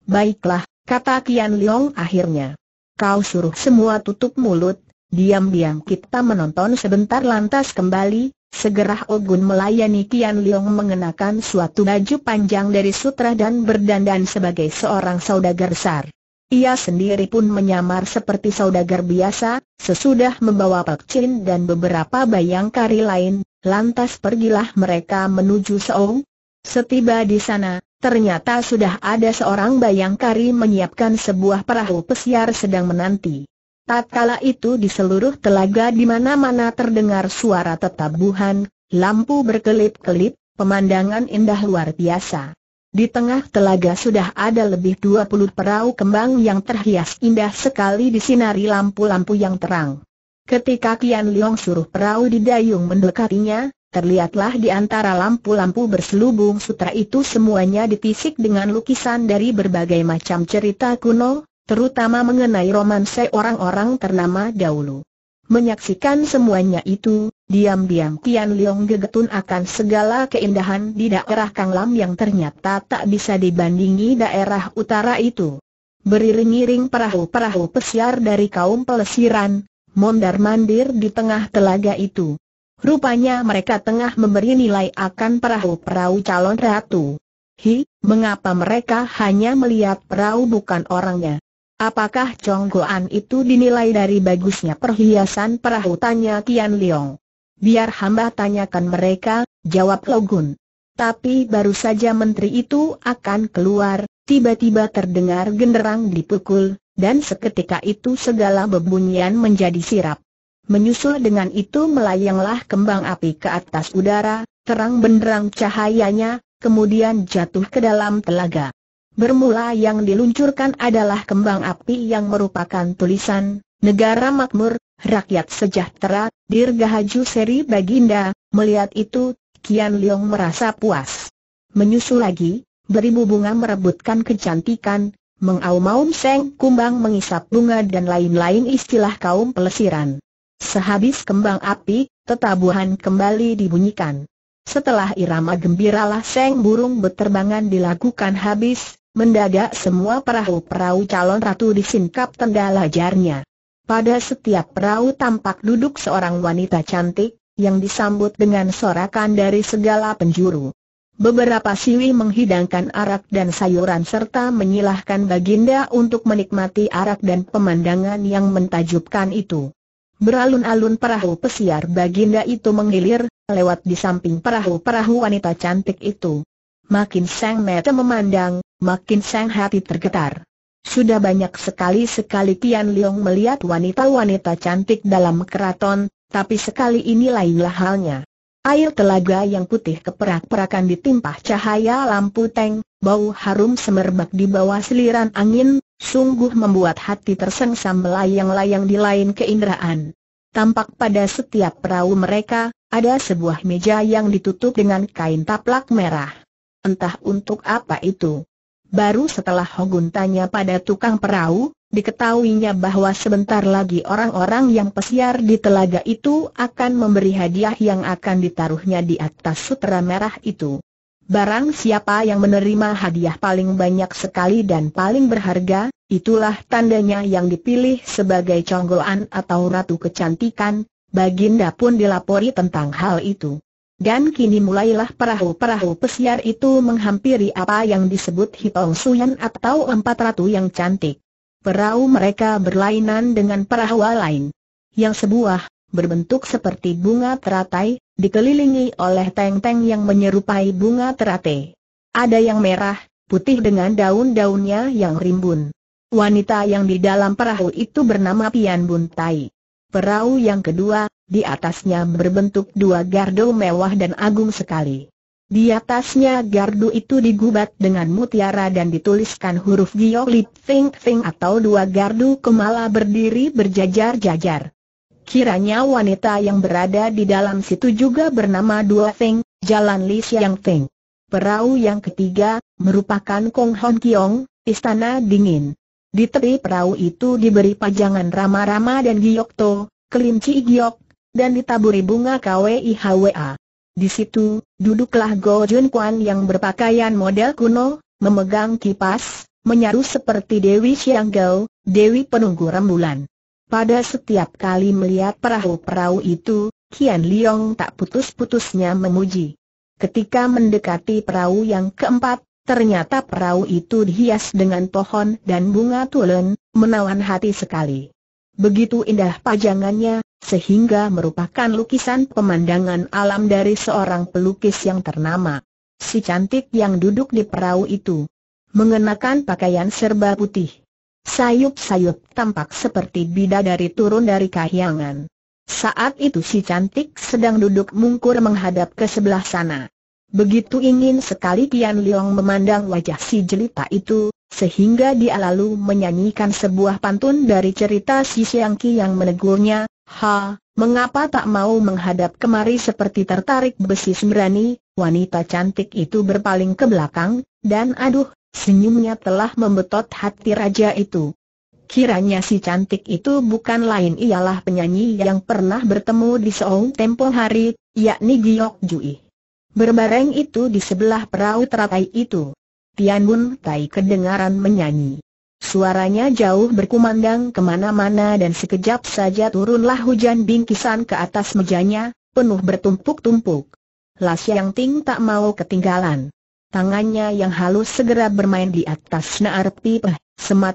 Speaker 1: Baiklah, kata Kian Liong akhirnya. Kau suruh semua tutup mulut, diam-diam kita menonton sebentar lantas kembali, segera Ogun melayani Kian Liong mengenakan suatu baju panjang dari sutra dan berdandan sebagai seorang saudagar sar. Ia sendiri pun menyamar seperti saudagar biasa, sesudah membawa Pak Chin dan beberapa bayang kari lain, lantas pergilah mereka menuju Seong. Setiba di sana, Ternyata sudah ada seorang bayangkari menyiapkan sebuah perahu pesiar sedang menanti. Tatkala itu di seluruh telaga di mana-mana terdengar suara tetabuhan, lampu berkelip-kelip, pemandangan indah luar biasa. Di tengah telaga sudah ada lebih dua puluh perahu kembang yang terhias indah sekali di sinari lampu-lampu yang terang. Ketika Kian Liang suruh perahu didayung mendekatinya, Terlihatlah di antara lampu-lampu berselubung sutra itu semuanya dipisik dengan lukisan dari berbagai macam cerita kuno, terutama mengenai romansa orang-orang ternama dahulu. Menyaksikan semuanya itu, diam-diam Tian Leong gegetun akan segala keindahan di daerah Kang Lam yang ternyata tak bisa dibandingi daerah utara itu. Beriring-iring perahu-perahu pesiar dari kaum pelesiran, mondar-mandir di tengah telaga itu. Rupanya mereka tengah memberi nilai akan perahu-perahu calon ratu. Hi, mengapa mereka hanya melihat perahu bukan orangnya? Apakah conggoan itu dinilai dari bagusnya perhiasan perahu tanya Tian Liong? Biar hamba tanyakan mereka, jawab Logun. Tapi baru saja menteri itu akan keluar, tiba-tiba terdengar genderang dipukul, dan seketika itu segala bebunyian menjadi sirap. Menyusul dengan itu melayanglah kembang api ke atas udara, terang benderang cahayanya, kemudian jatuh ke dalam telaga. Bermula yang diluncurkan adalah kembang api yang merupakan tulisan, negara makmur, rakyat sejahtera, dirgahaju seri baginda, melihat itu, Kian Leong merasa puas. Menyusul lagi, beribu bunga merebutkan kecantikan, mengaum-aum seng kumbang mengisap bunga dan lain-lain istilah kaum pelesiran. Sehabis kembang api, tetabuhan kembali dibunyikan. Setelah irama gembiralah seng burung beterbangan dilakukan habis, mendadak semua perahu-perahu calon ratu disingkap tenda lajarnya. Pada setiap perahu tampak duduk seorang wanita cantik, yang disambut dengan sorakan dari segala penjuru. Beberapa siwi menghidangkan arak dan sayuran serta menyilahkan baginda untuk menikmati arak dan pemandangan yang mentajubkan itu. Beralun-alun perahu pesiar baginda itu mengilir, lewat di samping perahu-perahu wanita cantik itu. Makin sang mata memandang, makin sang hati tergetar. Sudah banyak sekali-sekali Tian Leong melihat wanita-wanita cantik dalam keraton, tapi sekali ini lainlah halnya. Air telaga yang putih keperak-perakan ditimpah cahaya lampu teng, bau harum semerbak di bawah seliran angin, sungguh membuat hati tersengsam melayang-layang di lain keindahan. Tampak pada setiap perahu mereka, ada sebuah meja yang ditutup dengan kain taplak merah. Entah untuk apa itu. Baru setelah Hogun tanya pada tukang perahu, Diketahuinya bahwa sebentar lagi orang-orang yang pesiar di telaga itu akan memberi hadiah yang akan ditaruhnya di atas sutra merah itu. Barang siapa yang menerima hadiah paling banyak sekali dan paling berharga, itulah tandanya yang dipilih sebagai conggolan atau ratu kecantikan, Baginda pun dilapori tentang hal itu. Dan kini mulailah perahu-perahu pesiar itu menghampiri apa yang disebut Hipong Suyan atau empat ratu yang cantik. Perahu mereka berlainan dengan perahu lain. Yang sebuah, berbentuk seperti bunga teratai, dikelilingi oleh teng-teng yang menyerupai bunga teratai. Ada yang merah, putih dengan daun-daunnya yang rimbun. Wanita yang di dalam perahu itu bernama Pian Buntai. Perahu yang kedua, di atasnya berbentuk dua gardo mewah dan agung sekali. Di atasnya gardu itu digubat dengan mutiara dan dituliskan huruf Gio Lip Fing Fing atau dua gardu kemala berdiri berjajar-jajar. Kiranya wanita yang berada di dalam situ juga bernama Dua Feng, Jalan Li Xiang Feng. Perahu yang ketiga, merupakan Kong Hon Kiong, Istana Dingin. Di tepi perahu itu diberi pajangan rama-rama dan giokto, kelinci giok, dan ditaburi bunga kwihwa. Di situ, duduklah Go Jun Kwan yang berpakaian model kuno, memegang kipas, menyaru seperti Dewi Xianggao, Dewi Penunggu Rembulan. Pada setiap kali melihat perahu-perahu itu, Kian Liong tak putus-putusnya memuji. Ketika mendekati perahu yang keempat, ternyata perahu itu dihias dengan pohon dan bunga tulen, menawan hati sekali. Begitu indah pajangannya, sehingga merupakan lukisan pemandangan alam dari seorang pelukis yang ternama. Si cantik yang duduk di perahu itu mengenakan pakaian serba putih. Sayup-sayup tampak seperti bidadari turun dari kahyangan. Saat itu si cantik sedang duduk mungkur menghadap ke sebelah sana. Begitu ingin sekali Tian Liang memandang wajah si jelita itu, sehingga dia lalu menyanyikan sebuah pantun dari cerita si Ki yang menegurnya, Ha, mengapa tak mau menghadap kemari seperti tertarik besi sembrani, wanita cantik itu berpaling ke belakang, dan aduh, senyumnya telah membetot hati raja itu. Kiranya si cantik itu bukan lain ialah penyanyi yang pernah bertemu di seong tempo hari, yakni Giok Jui. Berbareng itu di sebelah perahu teratai itu. Tian Bun Tai kedengaran menyanyi. Suaranya jauh berkumandang kemana-mana dan sekejap saja turunlah hujan bingkisan ke atas mejanya, penuh bertumpuk-tumpuk. Las Yang Ting tak mau ketinggalan. Tangannya yang halus segera bermain di atas naar pipeh,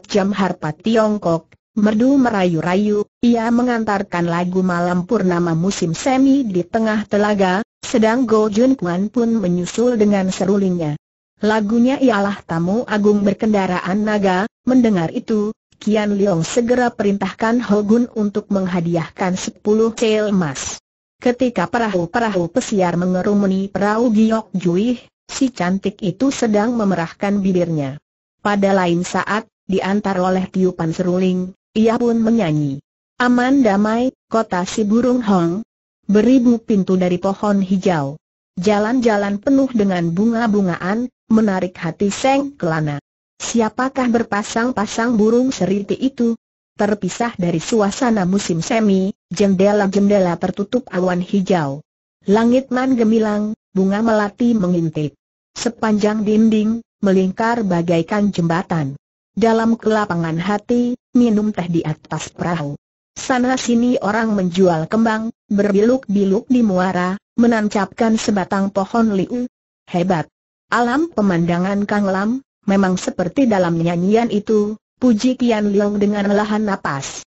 Speaker 1: jam harpat Tiongkok, merdu merayu-rayu, ia mengantarkan lagu malam purnama musim semi di tengah telaga, sedang Go Jun Kuan pun menyusul dengan serulingnya. Lagunya ialah tamu agung berkendaraan naga, mendengar itu, Kian Leong segera perintahkan Hogun untuk menghadiahkan 10 cel emas. Ketika perahu-perahu pesiar mengerumuni perahu Giok Juih, si cantik itu sedang memerahkan bibirnya. Pada lain saat, diantar oleh tiupan seruling, ia pun menyanyi. Aman damai, kota si burung hong, beribu pintu dari pohon hijau. Jalan-jalan penuh dengan bunga-bungaan, menarik hati Seng Kelana. Siapakah berpasang-pasang burung seriti itu? Terpisah dari suasana musim semi, jendela-jendela tertutup awan hijau. Langit nan gemilang, bunga melati mengintip. Sepanjang dinding, melingkar bagaikan jembatan. Dalam kelapangan hati, minum teh di atas perahu. Sana-sini orang menjual kembang, berbiluk-biluk di muara, menancapkan sebatang pohon liu. Hebat! Alam pemandangan Kang Lam, memang seperti dalam nyanyian itu, puji Tian Liang dengan lahan napas.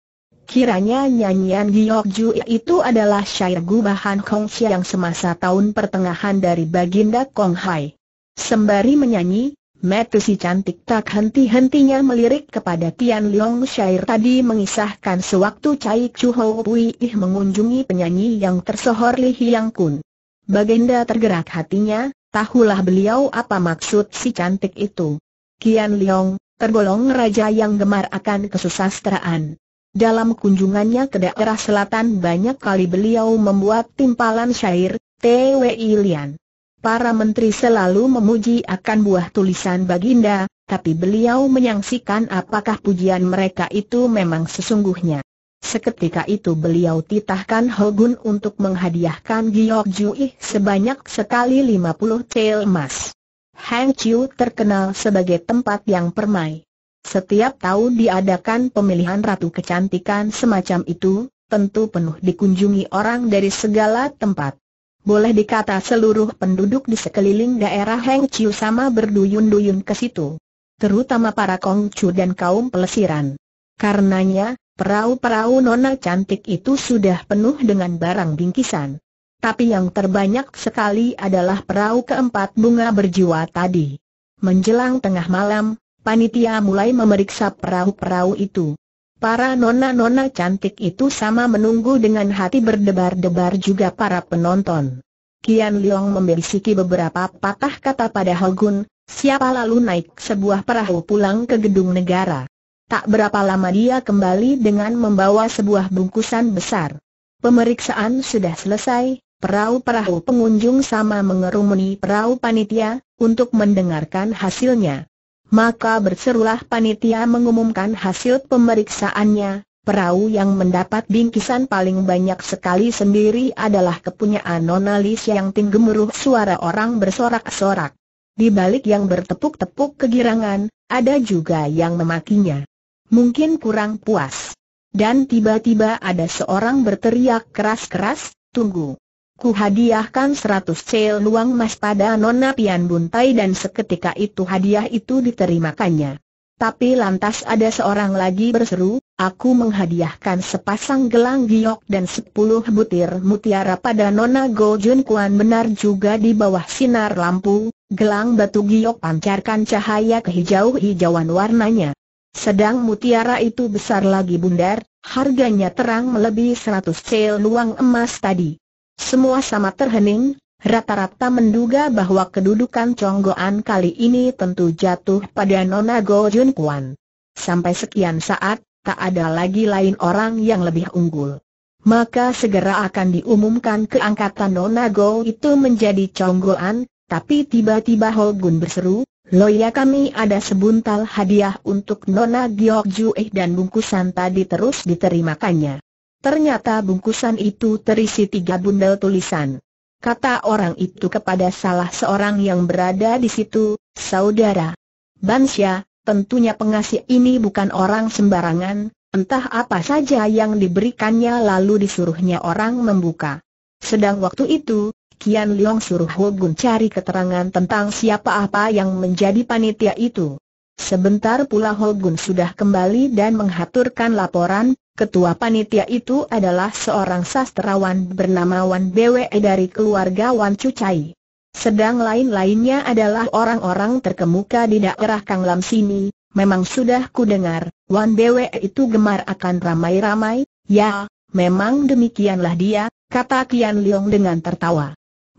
Speaker 1: Kiranya nyanyian Giyok Ju itu adalah syair gubahan Xia yang semasa tahun pertengahan dari Baginda Kong Hai. Sembari menyanyi, Mata si cantik tak henti-hentinya melirik kepada Tian Liang syair tadi mengisahkan sewaktu Cai Chu Ho Pui mengunjungi penyanyi yang tersohor Li Hiang Kun. Baginda tergerak hatinya, Tahulah beliau apa maksud si cantik itu. Kian Liong, tergolong raja yang gemar akan kesusastraan. Dalam kunjungannya ke daerah selatan banyak kali beliau membuat timpalan syair, T.W.I. Lian. Para menteri selalu memuji akan buah tulisan Baginda, tapi beliau menyaksikan apakah pujian mereka itu memang sesungguhnya. Seketika itu beliau titahkan Hogun untuk menghadiahkan Giok Jui sebanyak sekali 50 cel emas. Hang terkenal sebagai tempat yang permai. Setiap tahun diadakan pemilihan ratu kecantikan semacam itu, tentu penuh dikunjungi orang dari segala tempat. Boleh dikata seluruh penduduk di sekeliling daerah Hang sama berduyun-duyun ke situ. Terutama para Kongcu dan kaum pelesiran. Karenanya, Perahu-perahu nona cantik itu sudah penuh dengan barang bingkisan. Tapi yang terbanyak sekali adalah perahu keempat bunga berjiwa tadi. Menjelang tengah malam, panitia mulai memeriksa perahu-perahu itu. Para nona-nona cantik itu sama menunggu dengan hati berdebar-debar juga para penonton. Kian Leong membisiki beberapa patah kata pada Hogun, siapa lalu naik sebuah perahu pulang ke gedung negara. Tak berapa lama dia kembali dengan membawa sebuah bungkusan besar. Pemeriksaan sudah selesai, perahu-perahu pengunjung sama mengerumuni perahu panitia, untuk mendengarkan hasilnya. Maka berserulah panitia mengumumkan hasil pemeriksaannya, perahu yang mendapat bingkisan paling banyak sekali sendiri adalah kepunyaan Nonalis yang tinggi tinggemuruh suara orang bersorak-sorak. Di balik yang bertepuk-tepuk kegirangan, ada juga yang memakinya mungkin kurang puas. Dan tiba-tiba ada seorang berteriak keras-keras, tunggu. Ku hadiahkan 100 cel luang emas pada Nona Pian Buntai dan seketika itu hadiah itu diterimakannya. Tapi lantas ada seorang lagi berseru, aku menghadiahkan sepasang gelang giok dan sepuluh butir mutiara pada Nona Go Jun Kuan benar juga di bawah sinar lampu, gelang batu giok pancarkan cahaya kehijau-hijauan warnanya. Sedang mutiara itu besar lagi bundar, harganya terang melebihi seratus sel luang emas tadi. Semua sama terhening, rata-rata menduga bahwa kedudukan Conggoan kali ini tentu jatuh pada Nona Go Jun Kwan. Sampai sekian saat, tak ada lagi lain orang yang lebih unggul. Maka segera akan diumumkan keangkatan Nona Go itu menjadi Conggoan, tapi tiba-tiba Gun berseru, Loya kami ada sebuntal hadiah untuk Nona Giok Jueh dan bungkusan tadi terus diterimakannya. Ternyata bungkusan itu terisi tiga bundel tulisan. Kata orang itu kepada salah seorang yang berada di situ, saudara. Bansya, tentunya pengasih ini bukan orang sembarangan, entah apa saja yang diberikannya lalu disuruhnya orang membuka. Sedang waktu itu, Kian Liong suruh Hogun cari keterangan tentang siapa apa yang menjadi panitia itu. Sebentar pula Hogun sudah kembali dan menghaturkan laporan, ketua panitia itu adalah seorang sastrawan bernama Wan Bwe dari keluarga Wan Cucai. Sedang lain-lainnya adalah orang-orang terkemuka di daerah Kang Lam sini, memang sudah kudengar, Wan Bwe itu gemar akan ramai-ramai, ya, memang demikianlah dia, kata Kian Liong dengan tertawa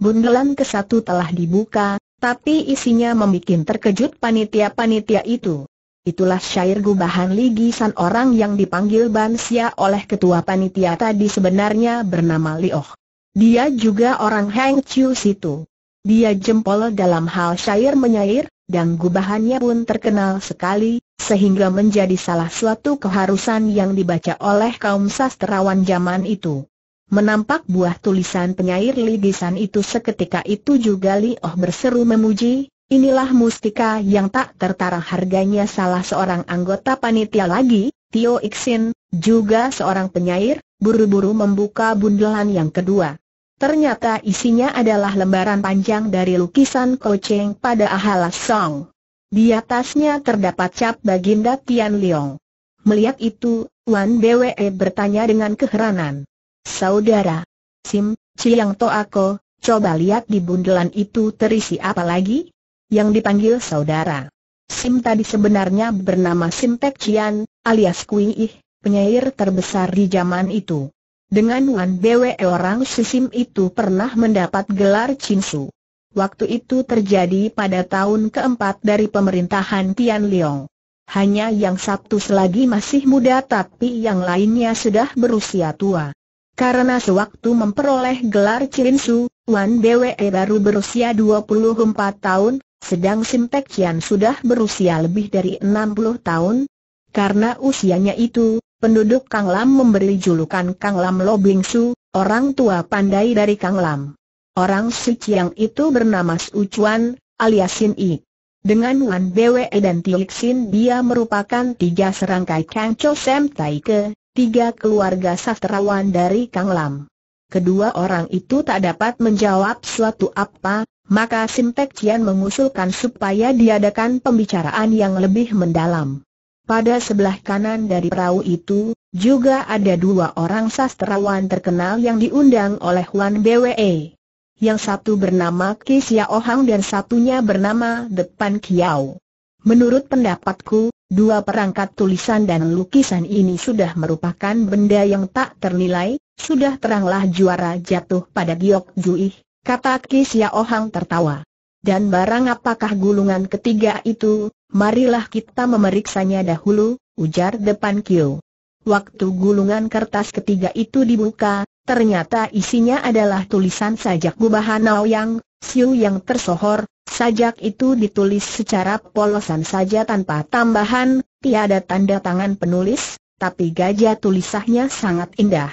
Speaker 1: bundelan ke satu telah dibuka, tapi isinya membuat terkejut panitia-panitia itu. Itulah syair gubahan ligisan orang yang dipanggil Bansia oleh ketua panitia tadi sebenarnya bernama Lioh. Dia juga orang Heng Chiu situ. Dia jempol dalam hal syair menyair, dan gubahannya pun terkenal sekali, sehingga menjadi salah satu keharusan yang dibaca oleh kaum sastrawan zaman itu. Menampak buah tulisan penyair ligisan itu seketika itu juga Li Oh berseru memuji, inilah mustika yang tak tertara harganya salah seorang anggota panitia lagi, Tio Iksin, juga seorang penyair, buru-buru membuka bundelan yang kedua. Ternyata isinya adalah lembaran panjang dari lukisan Koceng pada Ahala Song. Di atasnya terdapat cap Baginda Tian Liong. Melihat itu, Wan Bwe bertanya dengan keheranan. Saudara Sim, Ciang Toako, coba lihat di bundelan itu terisi apa lagi? Yang dipanggil saudara. Sim tadi sebenarnya bernama Sim Tek Cian, alias Kui Ih, penyair terbesar di zaman itu. Dengan Wan Bwe orang Sisim itu pernah mendapat gelar Cinsu. Waktu itu terjadi pada tahun keempat dari pemerintahan Tian Liong. Hanya yang satu selagi masih muda tapi yang lainnya sudah berusia tua. Karena sewaktu memperoleh gelar Cilinsu, Wan Bwe baru berusia 24 tahun, sedang Sim Pek sudah berusia lebih dari 60 tahun. Karena usianya itu, penduduk Kang Lam memberi julukan Kang Lam Lo Bing Su, orang tua pandai dari Kang Lam. Orang yang itu bernama Su Chuan, alias Sin I. Dengan Wan Bwe dan Tiok Sin dia merupakan tiga serangkai Kang Cho Sem Tai Ke, tiga keluarga sastrawan dari Kang Lam. Kedua orang itu tak dapat menjawab suatu apa, maka Sintek Cian mengusulkan supaya diadakan pembicaraan yang lebih mendalam. Pada sebelah kanan dari perahu itu, juga ada dua orang sastrawan terkenal yang diundang oleh Wan BWE. Yang satu bernama Kisya Ohang dan satunya bernama Depan Kiao. Menurut pendapatku, Dua perangkat tulisan dan lukisan ini sudah merupakan benda yang tak ternilai, sudah teranglah juara jatuh pada Giok Juih, kata Ki Xiao Ohang tertawa. Dan barang apakah gulungan ketiga itu, marilah kita memeriksanya dahulu, ujar depan Kyo. Waktu gulungan kertas ketiga itu dibuka, ternyata isinya adalah tulisan sajak Gubahanao yang, Siu yang tersohor, Sajak itu ditulis secara polosan saja tanpa tambahan, tiada tanda tangan penulis, tapi gajah tulisannya sangat indah.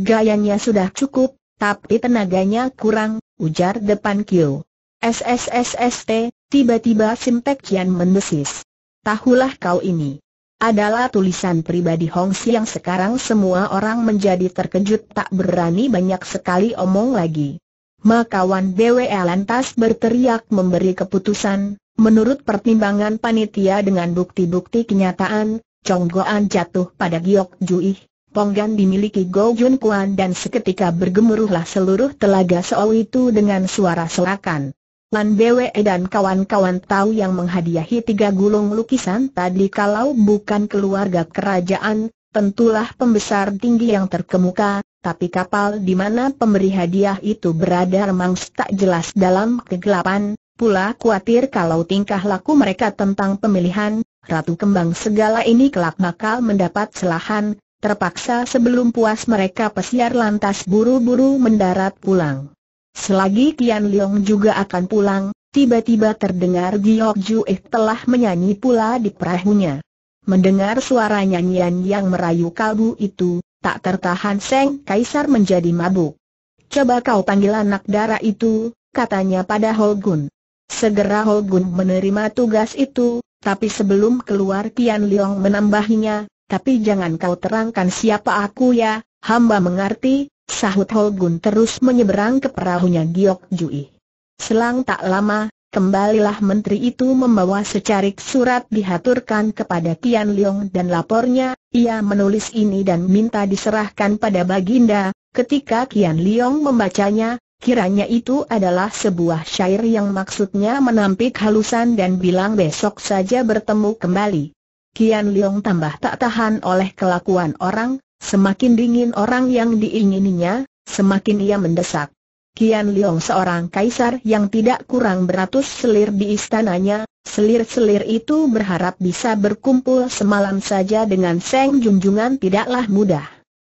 Speaker 1: Gayanya sudah cukup, tapi tenaganya kurang, ujar depan Kyo. SSSST, tiba-tiba Simpek Cian mendesis. Tahulah kau ini. Adalah tulisan pribadi Si yang sekarang semua orang menjadi terkejut tak berani banyak sekali omong lagi. Maka Wan Bwe lantas berteriak memberi keputusan, menurut pertimbangan panitia dengan bukti-bukti kenyataan, Goan jatuh pada Giok Jui. Ponggan dimiliki Go Jun Kuan dan seketika bergemuruhlah seluruh telaga Soau itu dengan suara serakan. Lan Bwe dan kawan-kawan tahu yang menghadiahi tiga gulung lukisan tadi kalau bukan keluarga kerajaan, tentulah pembesar tinggi yang terkemuka, tapi kapal di mana pemberi hadiah itu berada remang tak jelas dalam kegelapan, pula khawatir kalau tingkah laku mereka tentang pemilihan, Ratu Kembang Segala ini kelak bakal mendapat selahan, terpaksa sebelum puas mereka pesiar lantas buru-buru mendarat pulang. Selagi Kian Leong juga akan pulang, tiba-tiba terdengar Giok Juih eh telah menyanyi pula di perahunya. Mendengar suara nyanyian yang merayu kalbu itu, Tak tertahan Seng Kaisar menjadi mabuk. Coba kau panggil anak darah itu, katanya pada Holgun. Segera Holgun menerima tugas itu, tapi sebelum keluar Tian Liong menambahinya, tapi jangan kau terangkan siapa aku ya, hamba mengerti, sahut Holgun terus menyeberang ke perahunya Giok Jui. Selang tak lama, Kembalilah menteri itu membawa secarik surat dihaturkan kepada Tian Leong dan lapornya, ia menulis ini dan minta diserahkan pada Baginda, ketika Tian Leong membacanya, kiranya itu adalah sebuah syair yang maksudnya menampik halusan dan bilang besok saja bertemu kembali. Kian Leong tambah tak tahan oleh kelakuan orang, semakin dingin orang yang diingininya, semakin ia mendesak. Kian Leong seorang kaisar yang tidak kurang beratus selir di istananya, selir-selir itu berharap bisa berkumpul semalam saja dengan Seng Junjungan tidaklah mudah.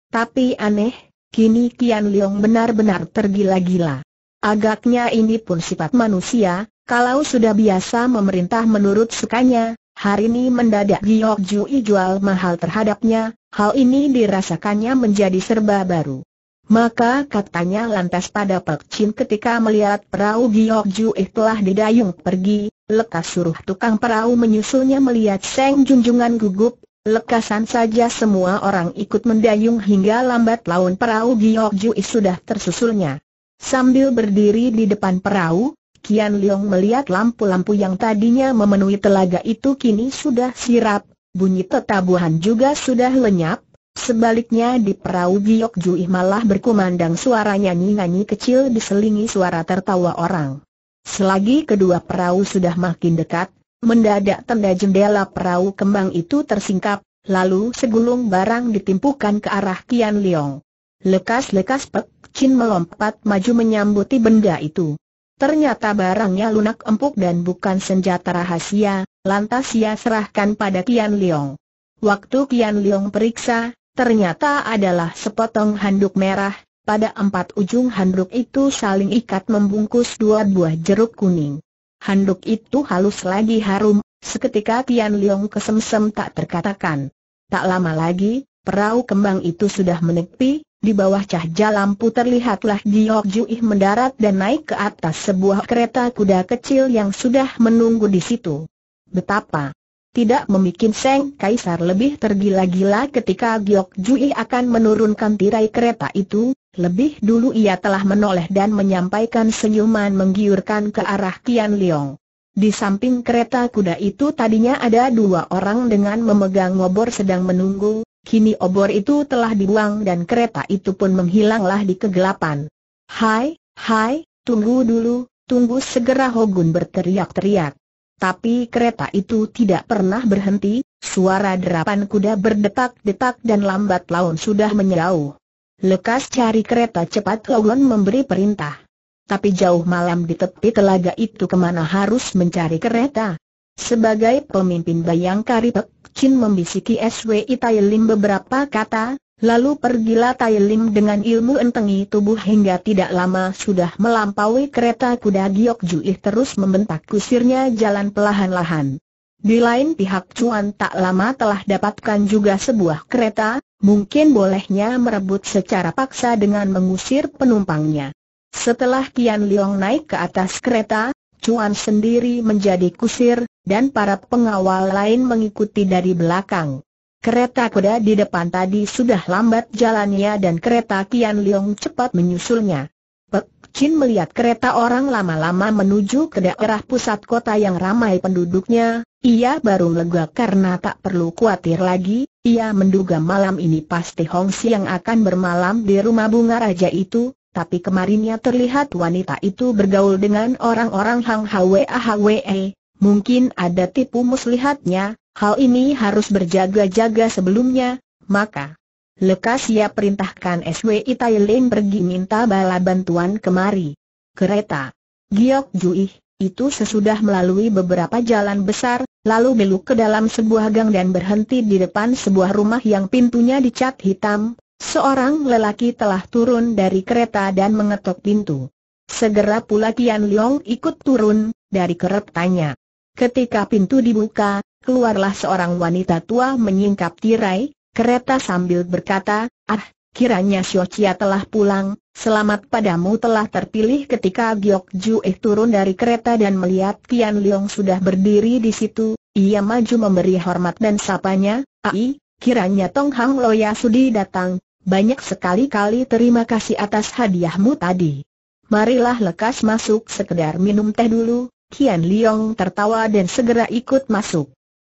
Speaker 1: Tapi aneh, kini Kian Leong benar-benar tergila-gila. Agaknya ini pun sifat manusia, kalau sudah biasa memerintah menurut sukanya, hari ini mendadak Giok Jui jual mahal terhadapnya, hal ini dirasakannya menjadi serba baru. Maka katanya lantas pada Pek Chin ketika melihat perahu Giok Ju telah didayung pergi, lekas suruh tukang perahu menyusulnya melihat Seng Junjungan gugup, lekasan saja semua orang ikut mendayung hingga lambat laun perahu Giok Ju sudah tersusulnya. Sambil berdiri di depan perahu, Kian Leong melihat lampu-lampu yang tadinya memenuhi telaga itu kini sudah sirap, bunyi tetabuhan juga sudah lenyap, Sebaliknya di perahu Giok Jui malah berkumandang suara nyanyi-nyanyi kecil diselingi suara tertawa orang. Selagi kedua perahu sudah makin dekat, mendadak tenda jendela perahu kembang itu tersingkap, lalu segulung barang ditimpukan ke arah Kian Liong. Lekas-lekas Pek Chin melompat maju menyambuti benda itu. Ternyata barangnya lunak empuk dan bukan senjata rahasia, lantas ia serahkan pada Kian Liong. Waktu Kian Liong periksa, ternyata adalah sepotong handuk merah, pada empat ujung handuk itu saling ikat membungkus dua buah jeruk kuning. Handuk itu halus lagi harum, seketika Tian Leong kesemsem tak terkatakan. Tak lama lagi, perahu kembang itu sudah menepi, di bawah cahaya lampu terlihatlah Giok Juih mendarat dan naik ke atas sebuah kereta kuda kecil yang sudah menunggu di situ. Betapa tidak membuat Seng Kaisar lebih tergila-gila ketika Giok Jui akan menurunkan tirai kereta itu, lebih dulu ia telah menoleh dan menyampaikan senyuman menggiurkan ke arah Kian Leong. Di samping kereta kuda itu tadinya ada dua orang dengan memegang obor sedang menunggu, kini obor itu telah dibuang dan kereta itu pun menghilanglah di kegelapan. Hai, hai, tunggu dulu, tunggu segera Hogun berteriak-teriak tapi kereta itu tidak pernah berhenti, suara derapan kuda berdetak-detak dan lambat laun sudah menyerau. Lekas cari kereta cepat Logon memberi perintah. Tapi jauh malam di tepi telaga itu kemana harus mencari kereta? Sebagai pemimpin bayang Karipek, Chin membisiki SW Itailim beberapa kata, Lalu pergilah Tai Lim dengan ilmu entengi tubuh hingga tidak lama sudah melampaui kereta kuda Giok Juih terus membentak kusirnya jalan pelahan-lahan. Di lain pihak Cuan tak lama telah dapatkan juga sebuah kereta, mungkin bolehnya merebut secara paksa dengan mengusir penumpangnya. Setelah Kian Liong naik ke atas kereta, Cuan sendiri menjadi kusir, dan para pengawal lain mengikuti dari belakang. Kereta kuda di depan tadi sudah lambat jalannya dan kereta Kian Liong cepat menyusulnya. Pek Chin melihat kereta orang lama-lama menuju ke daerah pusat kota yang ramai penduduknya, ia baru lega karena tak perlu khawatir lagi, ia menduga malam ini pasti Hong yang akan bermalam di rumah bunga raja itu, tapi kemarinnya terlihat wanita itu bergaul dengan orang-orang Hang Hwa Hwe, mungkin ada tipu muslihatnya, hal ini harus berjaga-jaga sebelumnya, maka lekas ia perintahkan SWI Tailing pergi minta bala bantuan kemari. Kereta Giok Juih itu sesudah melalui beberapa jalan besar, lalu beluk ke dalam sebuah gang dan berhenti di depan sebuah rumah yang pintunya dicat hitam. Seorang lelaki telah turun dari kereta dan mengetok pintu. Segera pula Tian Leong ikut turun dari keretanya. Ketika pintu dibuka, keluarlah seorang wanita tua menyingkap tirai, kereta sambil berkata, ah, kiranya Xiaoqia telah pulang, selamat padamu telah terpilih ketika Giok Jue turun dari kereta dan melihat Tian Leong sudah berdiri di situ, ia maju memberi hormat dan sapanya, ai, kiranya Tong Hang Loya Sudi datang, banyak sekali-kali terima kasih atas hadiahmu tadi. Marilah lekas masuk sekedar minum teh dulu, Kian Liong tertawa dan segera ikut masuk.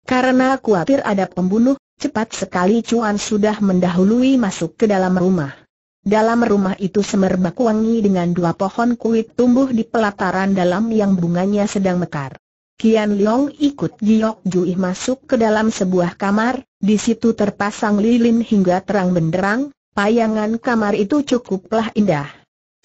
Speaker 1: Karena khawatir ada pembunuh, cepat sekali Cuan sudah mendahului masuk ke dalam rumah. Dalam rumah itu semerbak wangi dengan dua pohon kuit tumbuh di pelataran dalam yang bunganya sedang mekar. Kian Leong ikut Giok Jui masuk ke dalam sebuah kamar, di situ terpasang lilin hingga terang benderang, payangan kamar itu cukuplah indah.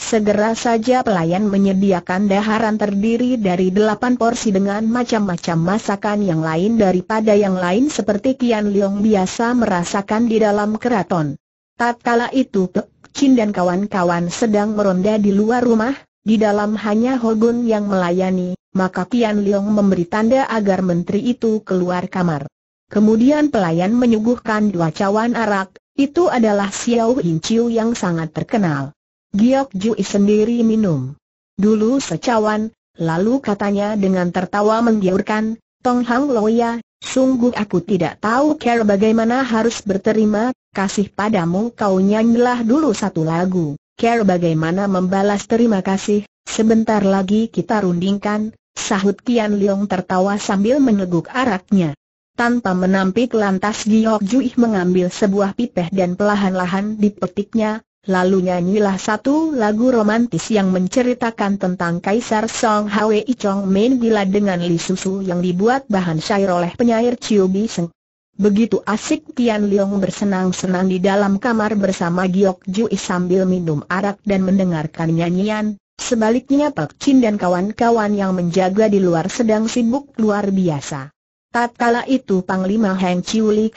Speaker 1: Segera saja pelayan menyediakan daharan terdiri dari delapan porsi dengan macam-macam masakan yang lain daripada yang lain seperti Kian Liong biasa merasakan di dalam keraton. Tatkala itu Pek Chin dan kawan-kawan sedang meronda di luar rumah, di dalam hanya Hogun yang melayani, maka Kian Liong memberi tanda agar menteri itu keluar kamar. Kemudian pelayan menyuguhkan dua cawan arak, itu adalah Xiao Hin Chiu yang sangat terkenal. Giok Jui sendiri minum. Dulu secawan, lalu katanya dengan tertawa menggiurkan, Tong Hang Loya, sungguh aku tidak tahu care bagaimana harus berterima kasih padamu kau nyanyilah dulu satu lagu. Care bagaimana membalas terima kasih, sebentar lagi kita rundingkan, sahut Kian Leong tertawa sambil meneguk araknya. Tanpa menampik lantas Giok Jui mengambil sebuah pipeh dan pelahan-lahan dipetiknya, Lalu nyanyilah satu lagu romantis yang menceritakan tentang Kaisar Song Hwei Chong Min Bila dengan Li Susu yang dibuat bahan syair oleh penyair Chiu Bi Seng. Begitu asik Tian Leong bersenang-senang di dalam kamar bersama Giok Jui sambil minum arak dan mendengarkan nyanyian, sebaliknya Pak Chin dan kawan-kawan yang menjaga di luar sedang sibuk luar biasa. Tatkala itu Panglima Heng Chiu Li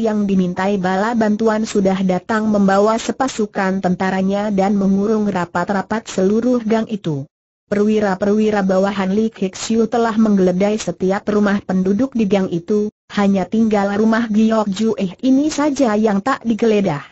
Speaker 1: yang dimintai bala bantuan sudah datang membawa sepasukan tentaranya dan mengurung rapat-rapat seluruh gang itu. Perwira-perwira bawahan Li Kik telah menggeledai setiap rumah penduduk di gang itu, hanya tinggal rumah Giok Ju Eh ini saja yang tak digeledah.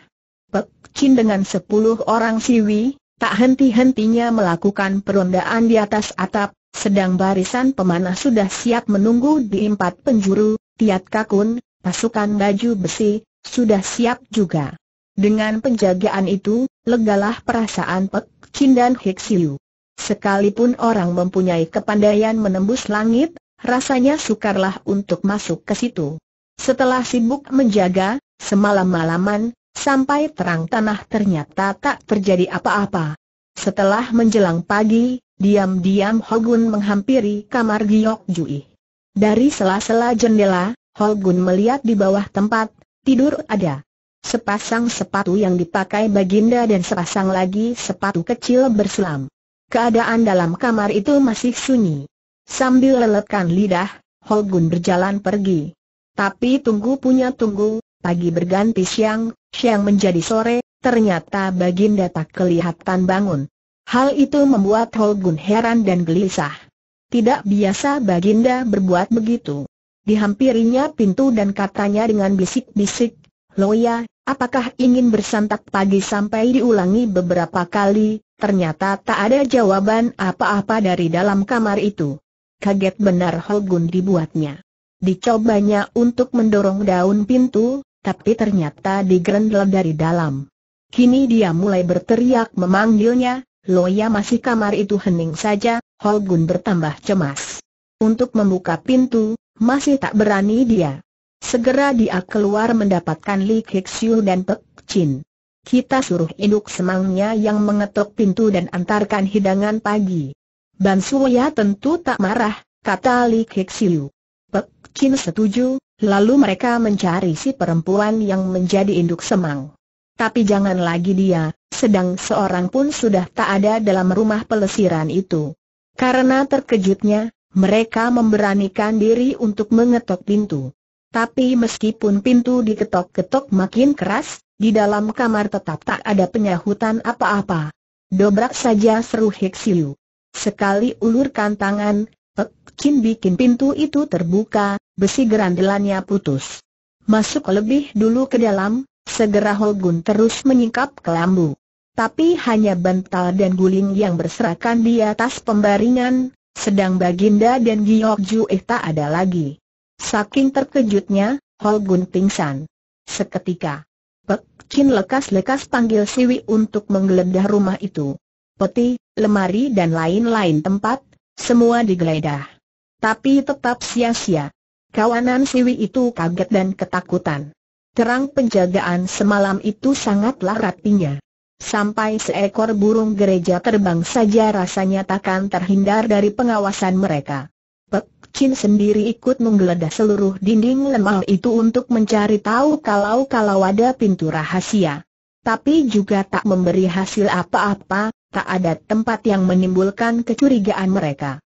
Speaker 1: Pek Chin dengan sepuluh orang siwi, tak henti-hentinya melakukan perondaan di atas atap, sedang barisan pemanah sudah siap menunggu di empat penjuru, Tiat Kakun, pasukan baju besi, sudah siap juga. Dengan penjagaan itu, legalah perasaan Pek Chin dan Hik Siu. Sekalipun orang mempunyai kepandaian menembus langit, rasanya sukarlah untuk masuk ke situ. Setelah sibuk menjaga, semalam-malaman, sampai terang tanah ternyata tak terjadi apa-apa. Setelah menjelang pagi, Diam-diam Hogun menghampiri kamar Giok Jui. Dari sela-sela jendela, Hogun melihat di bawah tempat, tidur ada. Sepasang sepatu yang dipakai Baginda dan sepasang lagi sepatu kecil berselam. Keadaan dalam kamar itu masih sunyi. Sambil lelekan lidah, Hogun berjalan pergi. Tapi tunggu punya tunggu, pagi berganti siang, siang menjadi sore, ternyata Baginda tak kelihatan bangun. Hal itu membuat Holgun heran dan gelisah. Tidak biasa Baginda berbuat begitu. Dihampirinya pintu dan katanya dengan bisik-bisik, Loya, apakah ingin bersantak pagi sampai diulangi beberapa kali, ternyata tak ada jawaban apa-apa dari dalam kamar itu. Kaget benar Holgun dibuatnya. Dicobanya untuk mendorong daun pintu, tapi ternyata digrendel dari dalam. Kini dia mulai berteriak memanggilnya, Loya masih kamar itu hening saja, Holgun bertambah cemas. Untuk membuka pintu, masih tak berani dia. Segera dia keluar mendapatkan Li Kixiu dan Pek Chin. Kita suruh induk semangnya yang mengetuk pintu dan antarkan hidangan pagi. Bansuya tentu tak marah, kata Li Kixiu. Pek Chin setuju, lalu mereka mencari si perempuan yang menjadi induk semang tapi jangan lagi dia, sedang seorang pun sudah tak ada dalam rumah pelesiran itu. Karena terkejutnya, mereka memberanikan diri untuk mengetok pintu. Tapi meskipun pintu diketok-ketok makin keras, di dalam kamar tetap tak ada penyahutan apa-apa. Dobrak saja seru Hek Siu. Sekali ulurkan tangan, Pek Chin bikin pintu itu terbuka, besi gerandelannya putus. Masuk lebih dulu ke dalam, Segera Holgun terus menyingkap kelambu. Tapi hanya bantal dan guling yang berserakan di atas pembaringan, sedang Baginda dan Giyok Ju eh tak ada lagi. Saking terkejutnya, Holgun pingsan. Seketika, Pek Chin lekas-lekas panggil Siwi untuk menggeledah rumah itu. Peti, lemari dan lain-lain tempat, semua digeledah. Tapi tetap sia-sia. Kawanan Siwi itu kaget dan ketakutan. Terang penjagaan semalam itu sangatlah rapinya. Sampai seekor burung gereja terbang saja rasanya takkan terhindar dari pengawasan mereka. Pek Chin sendiri ikut menggeledah seluruh dinding lemah itu untuk mencari tahu kalau-kalau ada pintu rahasia. Tapi juga tak memberi hasil apa-apa, tak ada tempat yang menimbulkan kecurigaan mereka.